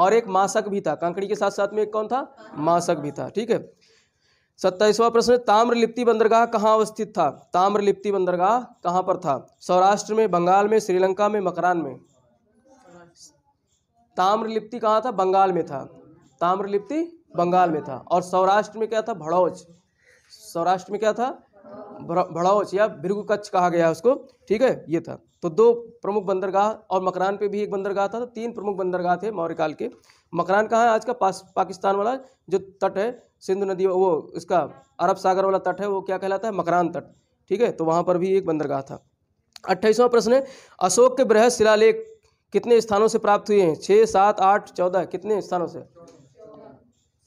और एक मासक भी था कांकड़ी के साथ साथ में एक कौन था मासक भी था ठीक है सत्ताईसवां प्रश्न ताम्रलिप्ति बंदरगाह कहाँ अवस्थित था ताम्रलिप्ति बंदरगाह कहाँ पर था सौराष्ट्र में बंगाल में श्रीलंका में मकरान में ताम्रलिप्ति कहाँ था बंगाल में था ताम्रलिप्ति बंगाल में था और सौराष्ट्र में क्या था भड़ौच सौराष्ट्र में क्या था भड़ौच या भृगु कच्छ कहा गया उसको ठीक है ये था तो दो प्रमुख बंदरगाह और मकरान पे भी एक बंदरगाह था तो तीन प्रमुख बंदरगाह थे मौर्य काल के मकरान कहाँ है आज का पास पाकिस्तान वाला जो तट है सिंधु नदी वो इसका अरब सागर वाला तट है वो क्या कहलाता है मकरान तट ठीक है तो वहाँ पर भी एक बंदरगाह था अट्ठाईसवां प्रश्न है अशोक के बृहद शिलालेख कितने स्थानों से प्राप्त हुए हैं छः सात आठ चौदह कितने स्थानों से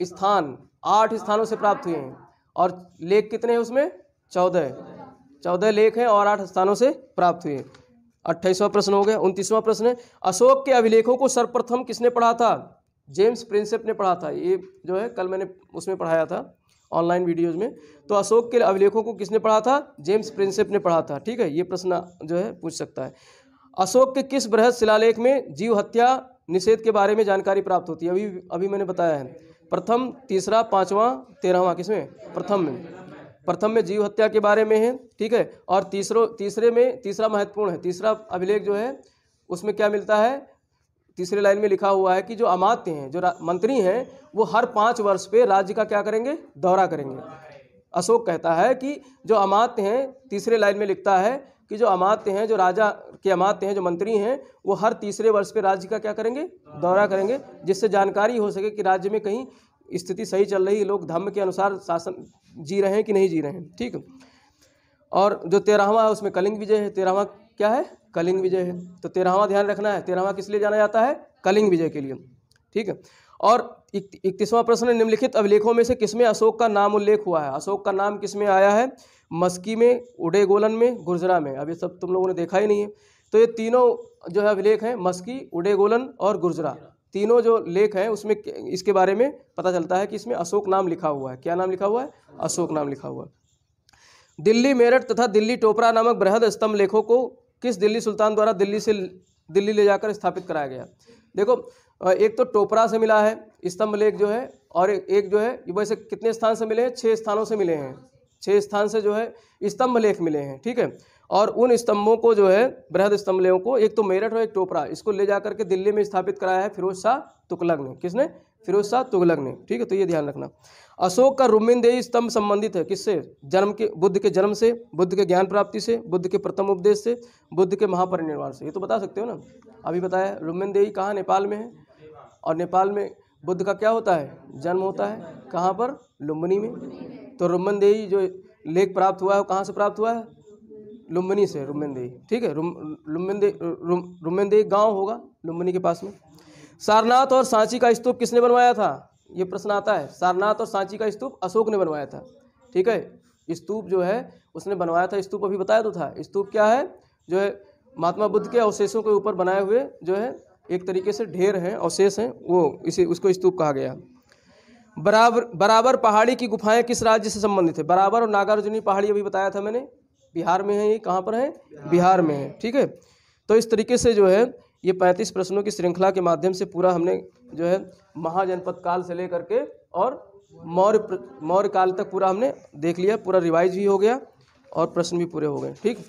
स्थान आठ स्थानों से प्राप्त हुए हैं और लेख कितने हैं उसमें चौदह चौदह लेख हैं और आठ स्थानों से प्राप्त हुए हैं अट्ठाईसवां प्रश्न हो गया उनतीसवां प्रश्न है अशोक के अभिलेखों को सर्वप्रथम किसने पढ़ा था जेम्स प्रिंसेप ने पढ़ा था ये जो है कल मैंने उसमें पढ़ाया था ऑनलाइन वीडियोज में तो अशोक के अभिलेखों को किसने पढ़ा था जेम्स प्रिंसेप ने पढ़ा था ठीक है ये प्रश्न जो है पूछ सकता है अशोक के किस बृहद शिलालेख में जीव हत्या निषेध के बारे में जानकारी प्राप्त होती है अभी अभी मैंने बताया है प्रथम तीसरा पाँचवा तेरहवा किसमें प्रथम में प्रथम में जीव हत्या के बारे में है ठीक है और तीसरो तीसरे में तीसरा महत्वपूर्ण है तीसरा अभिलेख जो है उसमें क्या मिलता है तीसरे लाइन में लिखा हुआ है कि जो अमात्य हैं जो मंत्री हैं वो हर पाँच वर्ष पे राज्य का क्या करेंगे दौरा करेंगे अशोक कहता है कि जो अमात्य हैं तीसरे लाइन में लिखता है कि जो अमात्य हैं जो राजा के अमात्य हैं जो मंत्री हैं वो हर तीसरे वर्ष पे राज्य का क्या करेंगे दौरा करेंगे जिससे जानकारी हो सके कि राज्य में कहीं स्थिति सही चल रही है लोग धर्म के अनुसार शासन जी रहे हैं कि नहीं जी रहे हैं ठीक और जो तेरहवा है उसमें कलिंग विजय है तेरहवा क्या है कलिंग विजय है तो तेरहवा ध्यान रखना है तेरहवा किस लिए जाना जाता है कलिंग विजय के लिए ठीक है और इकतीसवां प्रश्न निम्नलिखित अभिलेखों में से किसमें अशोक का नाम उल्लेख हुआ है अशोक का नाम किसमें आया है मस्की में उडेगोलन में गुर्जरा में अब ये सब तुम लोगों ने देखा ही नहीं है तो ये तीनों जो है अभिलेख हैं मस्की उडेगोलन और गुर्जरा तीनों जो लेख हैं उसमें इसके बारे में पता चलता है कि इसमें अशोक नाम लिखा हुआ है क्या नाम लिखा हुआ है अशोक नाम लिखा हुआ है दिल्ली मेरठ तथा दिल्ली टोपरा नामक बृहद स्तंभ लेखों को किस दिल्ली सुल्तान द्वारा दिल्ली से दिल्ली ले जाकर स्थापित कराया गया देखो एक तो टोपरा से मिला है स्तंभ लेख जो है और एक जो है वैसे कितने स्थान से मिले हैं छः स्थानों से मिले हैं छः स्थान से जो है स्तंभ लेख मिले हैं ठीक है और उन स्तंभों को जो है बृहद स्तंभों को एक तो मेरठ और एक टोपरा इसको ले जा करके दिल्ली में स्थापित कराया है फिरोज शाह तुगलक ने किसने फिरोज शाह तुगलक ने ठीक है तो ये ध्यान रखना अशोक का रुमिनदेही स्तंभ संबंधित है किससे जन्म के बुद्ध के जन्म से बुद्ध के ज्ञान प्राप्ति से बुद्ध के प्रथम उपदेश से बुद्ध के महापरिनिर्वाण से ये तो बता सकते हो ना अभी बताया रुमिनदेही कहाँ नेपाल में है और नेपाल में बुद्ध का क्या होता है जन्म होता है कहाँ पर लुम्बनी में तो रुमनदेही जो लेख प्राप्त हुआ है वो कहाँ से प्राप्त हुआ है लुम्बनी से रुमेंदेही ठीक है लुम्बिनदे रुमेंदई गांव होगा लुम्बनी के पास में सारनाथ और सांची का स्तूप किसने बनवाया था ये प्रश्न आता है सारनाथ और सांची का स्तूप अशोक ने बनवाया था ठीक है स्तूप जो है उसने बनवाया था स्तूप अभी बताया तो था स्तूप क्या है जो है महात्मा बुद्ध के अवशेषों के ऊपर बनाए हुए जो है एक तरीके से ढेर हैं अवशेष हैं वो इसे उसको स्तूप कहा गया बराबर बराबर पहाड़ी की गुफाएं किस राज्य से संबंधित है बराबर और नागार्जुनी पहाड़ी अभी बताया था मैंने बिहार में है ये कहाँ पर है बिहार में है ठीक है तो इस तरीके से जो है ये पैंतीस प्रश्नों की श्रृंखला के माध्यम से पूरा हमने जो है महाजनपद काल से लेकर के और मौर्य मौर्य काल तक पूरा हमने देख लिया पूरा रिवाइज भी हो गया और प्रश्न भी पूरे हो गए ठीक